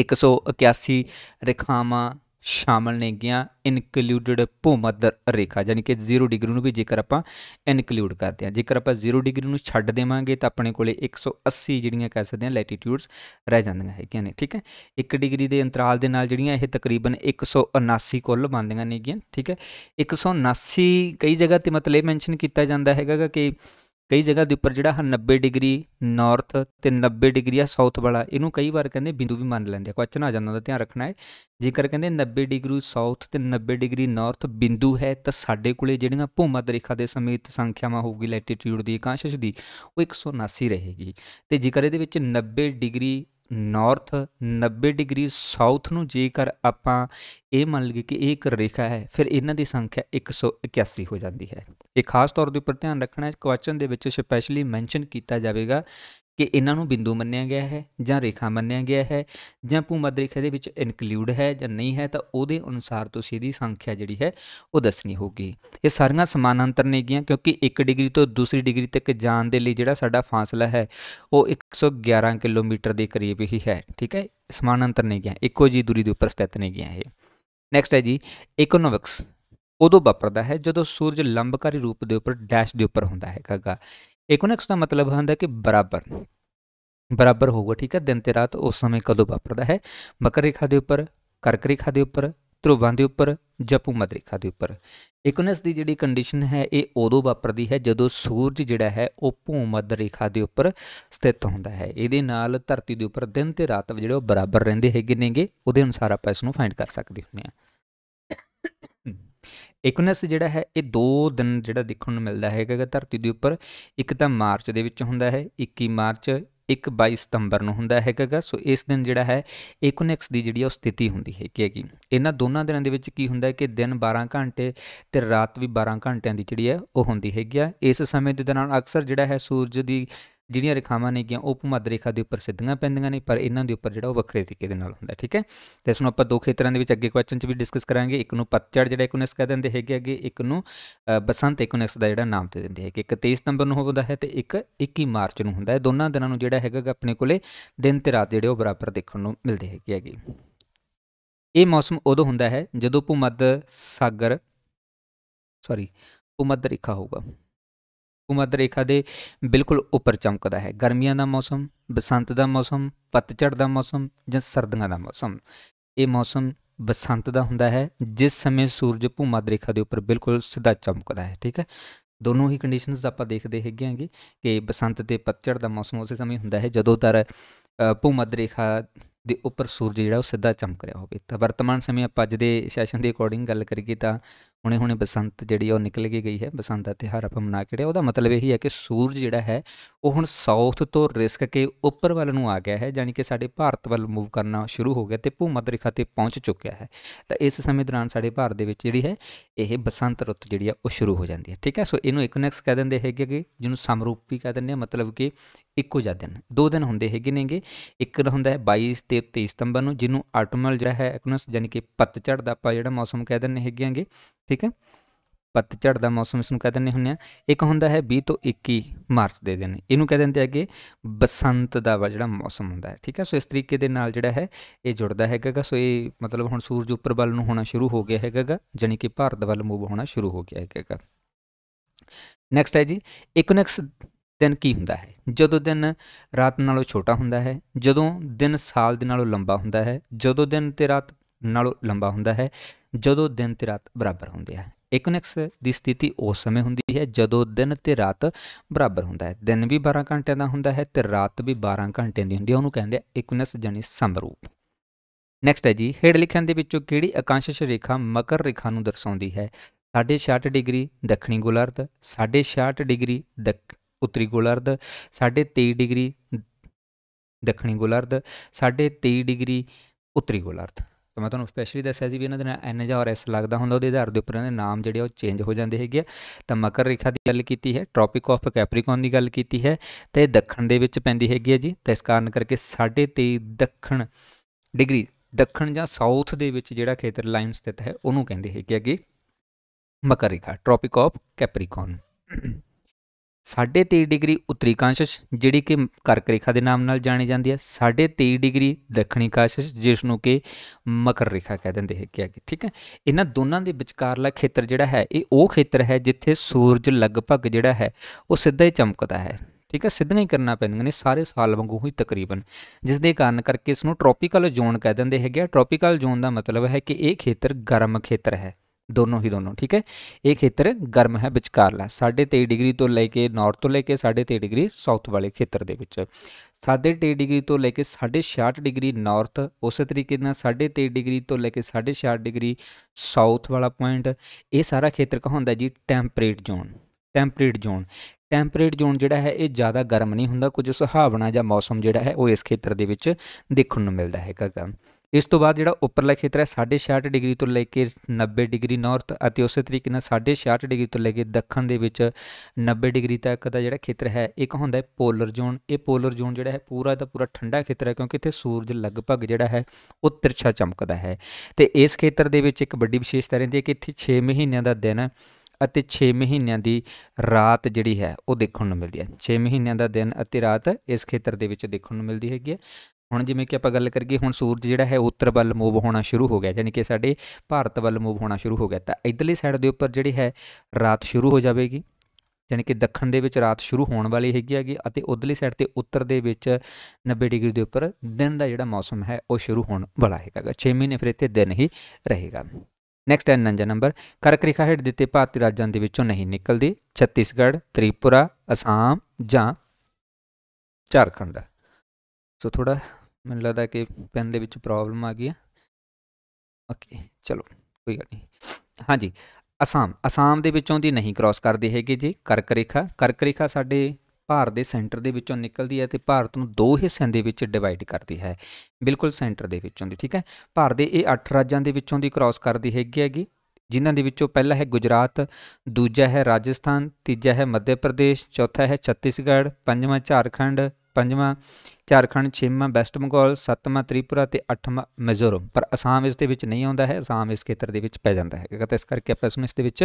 181 ਰੇਖਾਵਾਂ ਸ਼ਾਮਲ ਨੇ ਗਿਆ ਇਨਕਲੂਡਡ ਭੂਮੱਧ ਰੇਖਾ ਯਾਨੀ ਕਿ 0 ਡਿਗਰੀ ਨੂੰ ਵੀ ਜੇਕਰ ਆਪਾਂ ਇਨਕਲੂਡ ਕਰਦੇ ਹਾਂ ਜੇਕਰ ਆਪਾਂ 0 ਡਿਗਰੀ ਨੂੰ ਛੱਡ ਦੇਵਾਂਗੇ ਤਾਂ ਆਪਣੇ ਕੋਲੇ 180 ਜਿਹੜੀਆਂ ਕਹਿ ਸਕਦੇ ਹਾਂ ਲੈਟੀਟਿਊਡਸ ਰਹਿ ਜਾਂਦੀਆਂ ਹੈਗੀਆਂ ਨੇ ਠੀਕ ਹੈ 1 ਡਿਗਰੀ ਦੇ ਅੰਤਰਾਲ ਦੇ ਨਾਲ ਜਿਹੜੀਆਂ ਇਹ ਤਕਰੀਬਨ 179 ਕੁੱਲ ਬਣਦੀਆਂ ਨੇਗੀਆਂ ਠੀਕ ਹੈ 179 ਕਈ ਜਗ੍ਹਾ ਤੇ ਮਤਲਬ ਇਹ ਮੈਂਸ਼ਨ ਕੀਤਾ ਜਾਂਦਾ ਹੈਗਾ ਕਿ ਕਈ ਜਗ੍ਹਾ ਦੇ ਉੱਪਰ ਜਿਹੜਾ 90 ਡਿਗਰੀ ਨਾਰਥ ਤੇ 90 ਡਿਗਰੀ ਆ ਸਾਊਥ ਵਾਲਾ ਇਹਨੂੰ ਕਈ ਵਾਰ ਕਹਿੰਦੇ ਬਿੰਦੂ ਵੀ ਮੰਨ ਲੈਂਦੇ ਆ ਕੁਐਸਚਨ ਆ ਜਾਂਦਾ ਉਹਦਾ ਧਿਆਨ ਰੱਖਣਾ ਹੈ ਜੇਕਰ ਕਹਿੰਦੇ 90 ਡਿਗਰੀ ਸਾਊਥ ਤੇ 90 ਡਿਗਰੀ ਨਾਰਥ ਬਿੰਦੂ ਹੈ ਤਾਂ ਸਾਡੇ ਕੋਲੇ ਜਿਹੜੀਆਂ ਭੂਮੱਧ ਰੇਖਾ ਦੇ ਸਮੇਤ ਸੰਖਿਆਵਾਂ ਹੋਊਗੀ ਲੈਟੀਟਿਊਡ ਦੀ ਇਕਾਂਸ਼ਸ਼ ਦੀ ਉਹ 179 ਰਹੇਗੀ ਤੇ ਜੇਕਰ ਇਹਦੇ ਵਿੱਚ 90 ਡਿਗਰੀ ਨਾਰਥ 90 ਡਿਗਰੀ ਸਾਊਥ ਨੂੰ ਜੇਕਰ ਆਪਾਂ ਇਹ ਮੰਨ ਲਈਏ ਕਿ ਇਹ ਇੱਕ ਰੇਖਾ ਹੈ ਫਿਰ ਇਹਨਾਂ ਦੀ ਸੰਖਿਆ 181 ਹੋ ਜਾਂਦੀ ਹੈ ਇਹ ਖਾਸ ਤੌਰ ਦੇ ਉੱਪਰ ਧਿਆਨ ਰੱਖਣਾ ਹੈ ਕੁਐਸਚਨ ਦੇ ਵਿੱਚ ਸਪੈਸ਼ਲੀ ਮੈਂਸ਼ਨ ਕੀਤਾ ਜਾਵੇਗਾ ਕਿ ਇਹਨਾਂ ਨੂੰ ਬਿੰਦੂ ਮੰਨਿਆ ਗਿਆ ਹੈ ਜਾਂ ਰੇਖਾ ਮੰਨਿਆ ਗਿਆ ਹੈ ਜਾਂ ਭੂਮੱਧ ਰੇਖਾ ਦੇ ਵਿੱਚ ਇਨਕਲੂਡ ਹੈ ਜਾਂ ਨਹੀਂ ਹੈ ਤਾਂ ਉਹਦੇ ਅਨੁਸਾਰ ਤੁਸੀਂ ਇਹਦੀ ਸੰਖਿਆ ਜਿਹੜੀ ਹੈ ਉਹ ਦੱਸਣੀ ਹੋਗੀ ਇਹ ਸਾਰੀਆਂ ਸਮਾਨਾਂਤਰ ਨੇਗੀਆਂ ਕਿਉਂਕਿ 1 ਡਿਗਰੀ ਤੋਂ ਦੂਸਰੀ ਡਿਗਰੀ ਤੱਕ ਜਾਣ ਦੇ ਲਈ ਜਿਹੜਾ ਸਾਡਾ ਫਾਸਲਾ ਹੈ ਉਹ 111 ਕਿਲੋਮੀਟਰ ਦੇ ਕਰੀਬ ਹੀ ਹੈ ਠੀਕ ਹੈ ਸਮਾਨਾਂਤਰ ਨੇਗੀਆਂ ਇੱਕੋ ਜੀ ਦੂਰੀ ਦੇ ਉੱਪਰ ਸਥਿਤ ਨੇਗੀਆਂ ਇਹ ਨੈਕਸਟ ਹੈ ਜੀ ਇਕਨੋਮਿਕਸ ਉਦੋਂ ਵਾਪਰਦਾ ਹੈ ਜਦੋਂ ਸੂਰਜ ਲੰਬਕਾਰੀ ਰੂਪ ਦੇ ਉੱਪਰ ਡੈਸ਼ ਦੇ ਉੱਪਰ ਹੁੰਦਾ ਹੈ ਕਾਗਾ ਇਕੁਇਨੈਕਸ ਦਾ ਮਤਲਬ ਹੁੰਦਾ ਕਿ ਬਰਾਬਰ ਬਰਾਬਰ ਹੋਊਗਾ ਠੀਕ ਹੈ ਦਿਨ ਤੇ ਰਾਤ ਉਸ ਸਮੇਂ ਕਦੋਂ ਵਾਪਰਦਾ ਹੈ ਮਕਰ ਰੇਖਾ ਦੇ ਉੱਪਰ ਕਰਕ ਰੇਖਾ ਦੇ ਉੱਪਰ ਧਰੁਵਾਂ ਦੇ ਉੱਪਰ ਜਪੂ ਮਦ ਰੇਖਾ ਦੇ ਉੱਪਰ ਇਕੁਇਨਸ ਦੀ ਜਿਹੜੀ ਕੰਡੀਸ਼ਨ ਹੈ ਇਹ ਉਦੋਂ ਵਾਪਰਦੀ ਹੈ ਜਦੋਂ ਸੂਰਜ ਜਿਹੜਾ ਹੈ ਉਹ ਮਦ ਰੇਖਾ ਦੇ ਉੱਪਰ ਸਥਿਤ ਹੁੰਦਾ ਹੈ ਇਹਦੇ ਨਾਲ ਧਰਤੀ ਦੇ ਉੱਪਰ ਦਿਨ ਤੇ ਰਾਤ ਜਿਹੜੇ ਉਹ ਬਰਾਬਰ ਰਹਿੰਦੇ ਹੈਗੇ ਨੇਗੇ ਉਹਦੇ ਅਨੁਸਾਰ ਆਪਾਂ ਇਸ ਨੂੰ ਫਾਈਂਡ ਕਰ ਸਕਦੇ ਹੁੰਦੇ ਹਾਂ ਇਕਨਸ ਜਿਹੜਾ ਹੈ ਇਹ ਦੋ ਦਿਨ ਜਿਹੜਾ ਦੇਖਣ ਨੂੰ ਮਿਲਦਾ ਹੈਗਾ ਧਰਤੀ ਦੇ ਉੱਪਰ ਇੱਕ ਤਾਂ ਮਾਰਚ ਦੇ ਵਿੱਚ ਹੁੰਦਾ ਹੈ 21 ਮਾਰਚ 1 22 ਸਤੰਬਰ ਨੂੰ ਹੁੰਦਾ ਹੈਗਾ ਸੋ ਇਸ ਦਿਨ ਜਿਹੜਾ ਹੈ ਇਕੁਨੈਕਸ ਦੀ ਜਿਹੜੀ ਉਹ ਸਥਿਤੀ ਹੁੰਦੀ ਹੈ ਕਿ ਹੈਗੀ ਇਹਨਾਂ ਦੋਨਾਂ ਦਿਨਾਂ ਦੇ ਵਿੱਚ ਕੀ ਹੁੰਦਾ ਹੈ ਕਿ ਦਿਨ 12 ਘੰਟੇ ਤੇ ਰਾਤ ਵੀ 12 ਘੰਟਿਆਂ ਦੀ ਜਿਹੜੀ ਹੈ ਉਹ ਹੁੰਦੀ ਹੈਗੀ ਆ ਇਸ ਸਮੇਂ ਦੇ ਦੌਰਾਨ ਅਕਸਰ ਜਿਹੜਾ ਹੈ ਸੂਰਜ ਦੀ ਜਿਹੜੀਆਂ ਰੇਖਾਵਾਂ ਨੇ ਗਿਆ ਉਹ ਭੂਮੱਧ ਰੇਖਾ ਦੇ ਉੱਪਰ ਸਿੱਧੀਆਂ ਪੈਂਦੀਆਂ ਨੇ ਪਰ ਇਹਨਾਂ ਦੇ ਉੱਪਰ ਜਿਹੜਾ ਉਹ ਵੱਖਰੇ ਤਰੀਕੇ ਦੇ ਨਾਲ ਹੁੰਦਾ ਠੀਕ ਹੈ ਤੇ ਇਸ ਨੂੰ ਆਪਾਂ ਦੋ ਖੇਤਰਾਂ ਦੇ ਵਿੱਚ ਅੱਗੇ ਕੁਐਸਚਨ 'ਚ ਵੀ ਡਿਸਕਸ ਕਰਾਂਗੇ ਇੱਕ ਨੂੰ ਪਤਝੜ ਜਿਹੜਾ ਇਕੋਨਿਕਸ ਕਹ ਦਿੰਦੇ ਹੈਗੇ ਅੱਗੇ ਇੱਕ ਨੂੰ ਬਸੰਤ ਇਕੋਨਿਕਸ ਦਾ ਜਿਹੜਾ ਨਾਮ ਤੇ ਦਿੰਦੇ ਹੈਗੇ ਇੱਕ 23 ਸਤੰਬਰ ਨੂੰ ਹੁੰਦਾ ਹੈ ਤੇ ਇੱਕ 21 ਮਾਰਚ ਨੂੰ ਹੁੰਦਾ ਹੈ ਦੋਨਾਂ ਦਿਨਾਂ ਨੂੰ ਜਿਹੜਾ ਹੈਗਾ ਆਪਣੇ ਕੋਲੇ ਦਿਨ ਤੇ ਰਾਤ ਜਿਹੜੇ ਉਹ ਬਰਾਬਰ ਦੇਖਣ ਨੂੰ ਮਿਲਦੇ ਹੈਗੇ ਹੈਗੇ ਇਹ ਮੌਸਮ ਉਦੋਂ ਹੁੰਦਾ ਹੈ ਜਦੋਂ ਭੂਮੱਧ ਸਾਗਰ ਸੌਰੀ ਭੂਮੱਧ ਰੇਖਾ ਹੋਊਗਾ ਹਕੂਮਤ ਰੇਖਾ ਦੇ ਬਿਲਕੁਲ ਉੱਪਰ ਚਮਕਦਾ ਹੈ ਗਰਮੀਆਂ ਦਾ ਮੌਸਮ ਬਸੰਤ ਦਾ ਮੌਸਮ ਪਤਝੜ ਦਾ ਮੌਸਮ ਜਾਂ ਸਰਦੀਆਂ ਦਾ ਮੌਸਮ ਇਹ ਮੌਸਮ ਬਸੰਤ ਦਾ ਹੁੰਦਾ ਹੈ ਜਿਸ ਸਮੇਂ ਸੂਰਜ ਭੂਮੱਧ ਰੇਖਾ ਦੇ ਉੱਪਰ ਬਿਲਕੁਲ ਸਿੱਧਾ ਚਮਕਦਾ ਹੈ ਠੀਕ ਹੈ ਦੋਨੋਂ ਹੀ ਕੰਡੀਸ਼ਨਸ ਆਪਾਂ ਦੇਖਦੇ ਹੈਗੇ ਆਂਗੇ ਕਿ ਬਸੰਤ ਤੇ ਪਤਝੜ ਦਾ ਮੌਸਮ ਉਸੇ ਸਮੇਂ ਹੁੰਦਾ ਹੈ ਜਦੋਂ ਤਰ ਭੂਮੱਧ ਰੇਖਾ ਦੇ ਉੱਪਰ ਸੂਰਜ ਜਿਹੜਾ ਉਹ ਸਿੱਧਾ ਚਮਕ ਰਿਹਾ ਹੋਵੇ ਤਾਂ ਵਰਤਮਾਨ ਸਮੇਂ ਆਪਾਂ ਅੱਜ ਦੇ ਸੈਸ਼ਨ ਦੇ ਅਕੋਰਡਿੰਗ ਗੱਲ ਕਰੀਏ ਤਾਂ ਹੁਣੇ-ਹੁਣੇ ਬਸੰਤ ਜਿਹੜੀ ਉਹ ਨਿਕਲ ਕੇ ਗਈ ਹੈ ਬਸੰਤ ਦਾ ਤਿਹਾਰ ਆਪਾਂ ਮਨਾ ਕੇ ਰਿਹਾ ਉਹਦਾ ਮਤਲਬ ਇਹ ਹੀ ਹੈ ਕਿ ਸੂਰਜ ਜਿਹੜਾ ਹੈ ਉਹ ਹੁਣ ਸਾਊਥ ਤੋਂ ਰਿਸਕ ਕੇ ਉੱਪਰ ਵੱਲ ਨੂੰ ਆ ਗਿਆ ਹੈ ਯਾਨੀ ਕਿ ਸਾਡੇ ਭਾਰਤ ਵੱਲ ਮੂਵ ਕਰਨਾ ਸ਼ੁਰੂ ਹੋ ਗਿਆ ਤੇ ਭੂਮੱਧ ਰੇਖਾ ਤੇ ਪਹੁੰਚ ਚੁੱਕਿਆ ਹੈ ਤਾਂ ਇਸ ਸਮੇਂ ਦੌਰਾਨ ਸਾਡੇ ਭਾਰਤ ਦੇ ਵਿੱਚ ਜਿਹੜੀ ਹੈ ਇਹ ਬਸੰਤ ਰੁੱਤ ਜਿਹੜੀ ਆ ਉਹ ਸ਼ੁਰੂ ਹੋ ਜਾਂਦੀ ਹੈ ਠੀਕ ਹੈ ਸੋ ਇਹਨੂੰ ਇਕਨੈਕਸ ਕਹਿ ਦਿੰਦੇ ਹੈਗੇ ਕਿ ਜਿਹਨੂੰ ਸਮਰੂਪੀ ਕਹਿ ਦਿੰਦੇ ਆ ਮਤਲਬ ਕਿ ਇੱਕੋ ਜਿਹਾ ਦਿਨ ਦੋ ਦਿਨ ਹੁੰਦੇ ਹੈਗੇ ਨੇਗੇ ਇੱਕ ਹੁੰਦਾ ਹੈ 22 ਤੇ 23 ਸਤੰਬਰ ਨੂੰ ਜਿਹਨੂੰ ਆਟੋਮਲ ਜਿਹੜਾ ਹੈ ਇਕਨਸ ਯਾਨੀ ਕਿ ਪੱਤਝੜ ਦਾ ਆਪਾਂ ਜਿਹੜਾ ਮੌਸਮ ਕਹਿ ਦਿੰਦੇ ਹੈਗੇਗੇ ਠੀਕ ਹੈ ਪੱਤਝੜ ਦਾ ਮੌਸਮ ਇਸ ਨੂੰ ਕਹਿ ਦਿੰਦੇ ਹੁੰਨੇ ਆ ਇੱਕ ਹੁੰਦਾ ਹੈ 20 ਤੋਂ 21 ਮਾਰਚ ਦੇ ਦਿਨ ਇਹਨੂੰ ਕਹਿ ਦਿੰਦੇ ਅੱਗੇ ਬਸੰਤ ਦਾ ਜਿਹੜਾ ਮੌਸਮ ਹੁੰਦਾ ਹੈ ਠੀਕ ਹੈ ਸੋ ਇਸ ਤਰੀਕੇ ਦੇ ਨਾਲ ਜਿਹੜਾ ਹੈ ਇਹ ਜੁੜਦਾ ਹੈਗਾਗਾ ਸੋ ਇਹ ਮਤਲਬ ਹੁਣ ਸੂਰਜ ਉੱਪਰ ਵੱਲ ਨੂੰ ਹੋਣਾ ਸ਼ੁਰੂ ਹੋ ਗਿਆ ਹੈਗਾਗਾ ਜਾਨੀ ਕਿ ਭਾਰਤ ਵੱਲ ਮੂਵ ਹੋਣਾ ਸ਼ੁਰੂ ਹੋ ਗਿਆ ਹੈਗਾਗਾ ਨੈਕਸਟ ਹੈ ਜੀ ਇਕਨਿਕਸ ਦਿਨ ਕੀ ਹੁੰਦਾ ਹੈ ਜਦੋਂ ਦਿਨ ਰਾਤ ਨਾਲੋਂ ਛੋਟਾ ਹੁੰਦਾ ਹੈ ਜਦੋਂ ਦਿਨ ਸਾਲ ਦੇ ਨਾਲੋਂ ਲੰਬਾ ਹੁੰਦਾ ਹੈ ਜਦੋਂ ਦਿਨ ਤੇ ਰਾਤ ਨਾਲੋਂ ਲੰਬਾ ਹੁੰਦਾ ਹੈ ਜਦੋਂ ਦਿਨ ਤੇ ਰਾਤ ਬਰਾਬਰ ਹੁੰਦੇ ਆ ਇਕਨੈਕਸ ਦੀ ਸਥਿਤੀ ਉਸ ਸਮੇਂ ਹੁੰਦੀ ਹੈ ਜਦੋਂ ਦਿਨ ਤੇ ਰਾਤ ਬਰਾਬਰ ਹੁੰਦਾ ਹੈ ਦਿਨ ਵੀ 12 ਘੰਟਿਆਂ ਦਾ ਹੁੰਦਾ ਹੈ ਤੇ ਰਾਤ ਵੀ 12 ਘੰਟਿਆਂ ਦੀ ਹੁੰਦੀ ਹੈ ਉਹਨੂੰ ਕਹਿੰਦੇ ਆ ਇਕਨੈਸ ਜਾਨੀ ਸਮਰੂਪ ਨੈਕਸਟ ਹੈ ਜੀ ਹੇਠ ਲਿਖਣ ਦੇ ਵਿੱਚੋਂ ਕਿਹੜੀ ਆਕਾਂਸ਼ਿਸ਼ ਰੇਖਾ ਮਕਰ ਰੇਖਾ ਨੂੰ ਦਰਸਾਉਂਦੀ ਹੈ 66 ਡਿਗਰੀ ਦੱਖਣੀ ਗੋਲਾਰਧ 66 ਡਿਗਰੀ ਉੱਤਰੀ ਗੋਲਾਰਧ ਸਾਡੇ 23 ਡਿਗਰੀ ਦੱਖਣੀ ਗੋਲਾਰਧ ਸਾਡੇ 23 ਡਿਗਰੀ ਉੱਤਰੀ ਗੋਲਾਰਧ ਤਾਂ ਮੈਂ ਤੁਹਾਨੂੰ ਸਪੈਸ਼ਲੀ ਦੱਸਿਆ ਸੀ ਵੀ ਇਹਨਾਂ ਦੇ ਨਾਲ ਐਨ ਜਾਂ ਆਰ ਐਸ ਲੱਗਦਾ ਹੁੰਦਾ ਉਹਦੇ ਆਧਾਰ ਦੇ ਉੱਪਰ ਇਹਨਾਂ ਦੇ ਨਾਮ ਜਿਹੜੇ ਉਹ ਚੇਂਜ ਹੋ ਜਾਂਦੇ ਹੈਗੇ ਤਾਂ ਮਕਰ ਰੇਖਾ ਦੀ ਗੱਲ ਕੀਤੀ ਹੈ ਟ੍ਰੋਪਿਕ ਆਫ ਕੈਪਰੀਕੌਨ ਦੀ ਗੱਲ ਕੀਤੀ ਹੈ ਤੇ ਦੱਖਣ ਦੇ ਵਿੱਚ ਪੈਂਦੀ ਹੈਗੀ ਹੈ ਜੀ ਤਾਂ ਇਸ ਕਾਰਨ ਕਰਕੇ ਸਾਡੇ 23 ਦੱਖਣ ਡਿਗਰੀ ਦੱਖਣ ਜਾਂ ਸਾਊਥ ਦੇ ਵਿੱਚ ਜਿਹੜਾ ਖੇਤਰ ਲਾਈਨ ਸਥਿਤ ਹੈ ਉਹਨੂੰ ਕਹਿੰਦੇ ਹੈਗੇ ਅੱਗੇ ਮਕਰ ਰੇਖਾ ਟ੍ਰੋਪਿਕ ਆਫ ਕੈਪਰੀਕੌਨ 23 ਡਿਗਰੀ ਉੱਤਰੀ ਕਾਂਸ਼ਸ਼ ਜਿਹੜੀ ਕਿ ਕਰਕ ਰੇਖਾ ਦੇ ਨਾਮ ਨਾਲ ਜਾਣੀ ਜਾਂਦੀ ਹੈ 23 ਡਿਗਰੀ ਦੱਖਣੀ ਕਾਂਸ਼ਸ਼ ਜਿਸ ਨੂੰ ਕਿ ਮਕਰ ਰੇਖਾ ਕਹਿ ਦਿੰਦੇ ਹੈ ਕਿ ਠੀਕ ਹੈ ਇਹਨਾਂ ਦੋਨਾਂ ਦੇ ਵਿਚਕਾਰਲਾ ਖੇਤਰ ਜਿਹੜਾ ਹੈ ਇਹ ਉਹ ਖੇਤਰ ਹੈ ਜਿੱਥੇ ਸੂਰਜ ਲਗਭਗ ਜਿਹੜਾ ਹੈ ਉਹ ਸਿੱਧਾ ਹੀ ਚਮਕਦਾ ਹੈ ਠੀਕ ਹੈ ਸਿੱਧੀਆਂ ਹੀ ਕਰਨਾ ਪੈਂਦੀਆਂ ਨੇ ਸਾਰੇ ਸਾਲ ਵਾਂਗੂ ਹੀ ਤਕਰੀਬਨ ਜਿਸ ਦੇ ਕਾਰਨ ਕਰਕੇ ਇਸ ਨੂੰ ਟ੍ਰੋਪੀਕਲ ਜ਼ੋਨ ਕਹਿ ਦਿੰਦੇ ਹੈਗੇ ਟ੍ਰੋਪੀਕਲ ਜ਼ੋਨ ਦਾ ਮਤਲਬ ਹੈ ਕਿ ਇਹ ਖੇਤਰ ਗਰਮ ਖੇਤਰ ਹੈ ਦੋਨੋਂ ਹੀ ਦੋਨੋਂ ਠੀਕ ਹੈ ਇਹ ਖੇਤਰ ਗਰਮ ਹੈ ਵਿਚਕਾਰਲਾ 23 ਡਿਗਰੀ ਤੋਂ ਲੈ ਕੇ ਨਾਰਥ ਤੋਂ ਲੈ ਕੇ 23 ਡਿਗਰੀ ਸਾਊਥ ਵਾਲੇ ਖੇਤਰ ਦੇ ਵਿੱਚ 23 ਡਿਗਰੀ ਤੋਂ ਲੈ ਕੇ 66 ਡਿਗਰੀ ਨਾਰਥ ਉਸੇ ਤਰੀਕੇ ਨਾਲ 23 ਡਿਗਰੀ ਤੋਂ ਲੈ ਕੇ 66 ਡਿਗਰੀ ਸਾਊਥ ਵਾਲਾ ਪੁਆਇੰਟ ਇਹ ਸਾਰਾ ਖੇਤਰ ਕਹਾਉਂਦਾ ਜੀ temperate zone temperate zone temperate zone ਜਿਹੜਾ ਹੈ ਇਹ ਜ਼ਿਆਦਾ ਗਰਮ ਨਹੀਂ ਹੁੰਦਾ ਕੁਝ ਸੁਹਾਵਣਾ ਜਾਂ ਮੌਸਮ ਜਿਹੜਾ ਹੈ ਉਹ ਇਸ ਖੇਤਰ ਦੇ ਵਿੱਚ ਦੇਖਣ ਨੂੰ ਮਿਲਦਾ ਹੈਗਾ ਇਸ ਤੋਂ ਬਾਅਦ ਜਿਹੜਾ ਉੱਪਰਲਾ ਖੇਤਰ ਹੈ 66 ਡਿਗਰੀ ਤੋਂ ਲੈ ਕੇ 90 ਡਿਗਰੀ ਨਾਰਥ ਅਤੇ ਉਸੇ ਤਰੀਕੇ ਨਾਲ 66 ਡਿਗਰੀ ਤੋਂ ਲੈ ਕੇ ਦੱਖਣ ਦੇ ਵਿੱਚ 90 ਡਿਗਰੀ ਤੱਕ ਦਾ ਜਿਹੜਾ ਖੇਤਰ ਹੈ ਇੱਕ ਹੁੰਦਾ ਹੈ ਪੋਲਰ ਜ਼ੋਨ ਇਹ ਪੋਲਰ ਜ਼ੋਨ ਜਿਹੜਾ ਹੈ ਪੂਰਾ ਦਾ ਪੂਰਾ ਠੰਡਾ ਖੇਤਰ ਹੈ ਕਿਉਂਕਿ ਇੱਥੇ ਸੂਰਜ ਲਗਭਗ ਜਿਹੜਾ ਹੈ ਉਹ ਤਿਰਛਾ ਚਮਕਦਾ ਹੈ ਤੇ ਇਸ ਖੇਤਰ ਦੇ ਵਿੱਚ ਇੱਕ ਵੱਡੀ ਵਿਸ਼ੇਸ਼ਤਾ ਰਹਿੰਦੀ ਹੈ ਕਿ ਇੱਥੇ 6 ਮਹੀਨਿਆਂ ਦਾ ਦਿਨ ਅਤੇ 6 ਮਹੀਨਿਆਂ ਦੀ ਰਾਤ ਜਿਹੜੀ ਹੈ ਉਹ ਦੇਖਣ ਨੂੰ ਮਿਲਦੀ ਹੈ 6 ਮਹੀਨਿਆਂ ਦਾ ਦਿਨ ਅਤੇ ਰਾਤ ਇਸ ਖੇਤਰ ਦੇ ਵਿੱਚ ਦੇਖਣ ਨੂੰ ਮਿਲਦੀ ਹੈਗੀ ਹੈ ਹੁਣ ਜਿਵੇਂ ਕਿ ਆਪਾਂ ਗੱਲ ਕਰੀਏ ਹੁਣ ਸੂਰਜ ਜਿਹੜਾ ਹੈ ਉੱਤਰ ਵੱਲ ਮੂਵ ਹੋਣਾ ਸ਼ੁਰੂ ਹੋ ਗਿਆ ਯਾਨੀ ਕਿ ਸਾਡੇ ਭਾਰਤ ਵੱਲ ਮੂਵ ਹੋਣਾ ਸ਼ੁਰੂ ਹੋ ਗਿਆ ਤਾਂ ਇਧਰਲੀ ਸਾਈਡ ਦੇ ਉੱਪਰ ਜਿਹੜੀ ਹੈ ਰਾਤ ਸ਼ੁਰੂ ਹੋ ਜਾਵੇਗੀ ਯਾਨੀ ਕਿ ਦੱਖਣ ਦੇ ਵਿੱਚ ਰਾਤ ਸ਼ੁਰੂ ਹੋਣ ਵਾਲੀ ਹੈਗੀ ਹੈਗੀ ਅਤੇ ਉਧਰਲੀ ਸਾਈਡ ਤੇ ਉੱਤਰ ਦੇ ਵਿੱਚ 90 ਡਿਗਰੀ ਦੇ ਉੱਪਰ ਦਿਨ ਦਾ ਜਿਹੜਾ ਮੌਸਮ ਹੈ ਉਹ ਸ਼ੁਰੂ ਹੋਣ ਵਾਲਾ ਹੈਗਾ 6 ਮਹੀਨੇ ਫਿਰ ਇੱਥੇ ਦਿਨ ਹੀ ਰਹੇਗਾ ਨੈਕਸਟ ਹੈ ਨੰਜਾ ਨੰਬਰ ਕਰਕ ਰੇਖਾ ਹੇਠ ਦਿੱਤੇ ਭਾਰਤੀ ਰਾਜਾਂ ਦੇ ਵਿੱਚੋਂ ਨਹੀਂ ਨਿਕਲਦੀ ਛੱਤੀਸਗੜ੍ਹ ਤ੍ਰਿਪੁਰਾ ਅਸਾਮ ਜਾਂ ਝਾਰਖੰਡ ਸੋ ਥੋੜਾ ਮੈਨੂੰ ਲੱਗਦਾ ਕਿ ਪੈਨ ਦੇ ਵਿੱਚ ਪ੍ਰੋਬਲਮ ਆ ਗਈ ਹੈ ਓਕੇ ਚਲੋ ਕੋਈ ਗੱਲ ਨਹੀਂ ਹਾਂਜੀ ਅਸਾਮ ਅਸਾਮ ਦੇ ਵਿੱਚੋਂ ਦੀ ਨਹੀਂ ਕ੍ਰਾਸ ਕਰਦੇ ਹੈਗੇ ਜੀ ਕਰਕ ਰੇਖਾ ਕਰਕ ਰੇਖਾ ਸਾਡੇ ਭਾਰਤ ਦੇ ਸੈਂਟਰ ਦੇ ਵਿੱਚੋਂ ਨਿਕਲਦੀ ਹੈ ਤੇ ਭਾਰਤ ਨੂੰ ਦੋ ਹਿੱਸਿਆਂ ਦੇ ਵਿੱਚ ਡਿਵਾਈਡ ਕਰਦੀ ਹੈ ਬਿਲਕੁਲ ਸੈਂਟਰ ਦੇ ਵਿੱਚੋਂ ਦੀ ਠੀਕ ਹੈ ਭਾਰਤ ਦੇ ਇਹ 8 ਰਾਜਾਂ ਦੇ ਵਿੱਚੋਂ ਦੀ ਕ੍ਰਾਸ ਕਰਦੀ ਹੈਗੀ ਹੈਗੀ ਜਿਨ੍ਹਾਂ ਦੇ ਵਿੱਚੋਂ ਪਹਿਲਾ ਹੈ ਗੁਜਰਾਤ ਦੂਜਾ ਹੈ ਰਾਜਸਥਾਨ ਤੀਜਾ ਹੈ ਮੱਧ ਪ੍ਰਦੇਸ਼ ਚੌਥਾ ਹੈ ਛੱਤੀਸਗੜ੍ਹ ਪੰਜਵਾਂ ਝਾਰਖੰਡ ਪੰਜਵਾਂ ਝਾਰਖੰਡ ਛੇਵਾਂ ਵੈਸਟ ਬੰਗਾਲ ਸੱਤਵਾਂ ਤ੍ਰਿਪੁਰਾ ਤੇ ਅੱਠਵਾਂ ਮਿਜ਼ੋਰਮ ਪਰ ਅਸਾਮ ਇਸ ਦੇ ਵਿੱਚ ਨਹੀਂ ਆਉਂਦਾ ਹੈ ਅਸਾਮ ਇਸ ਖੇਤਰ ਦੇ ਵਿੱਚ ਪੈ ਜਾਂਦਾ ਹੈ ਕਿਉਂਕਿ ਇਸ ਕਰਕੇ ਆਪਾਂ ਇਸ ਨੂੰ ਇਸ ਦੇ ਵਿੱਚ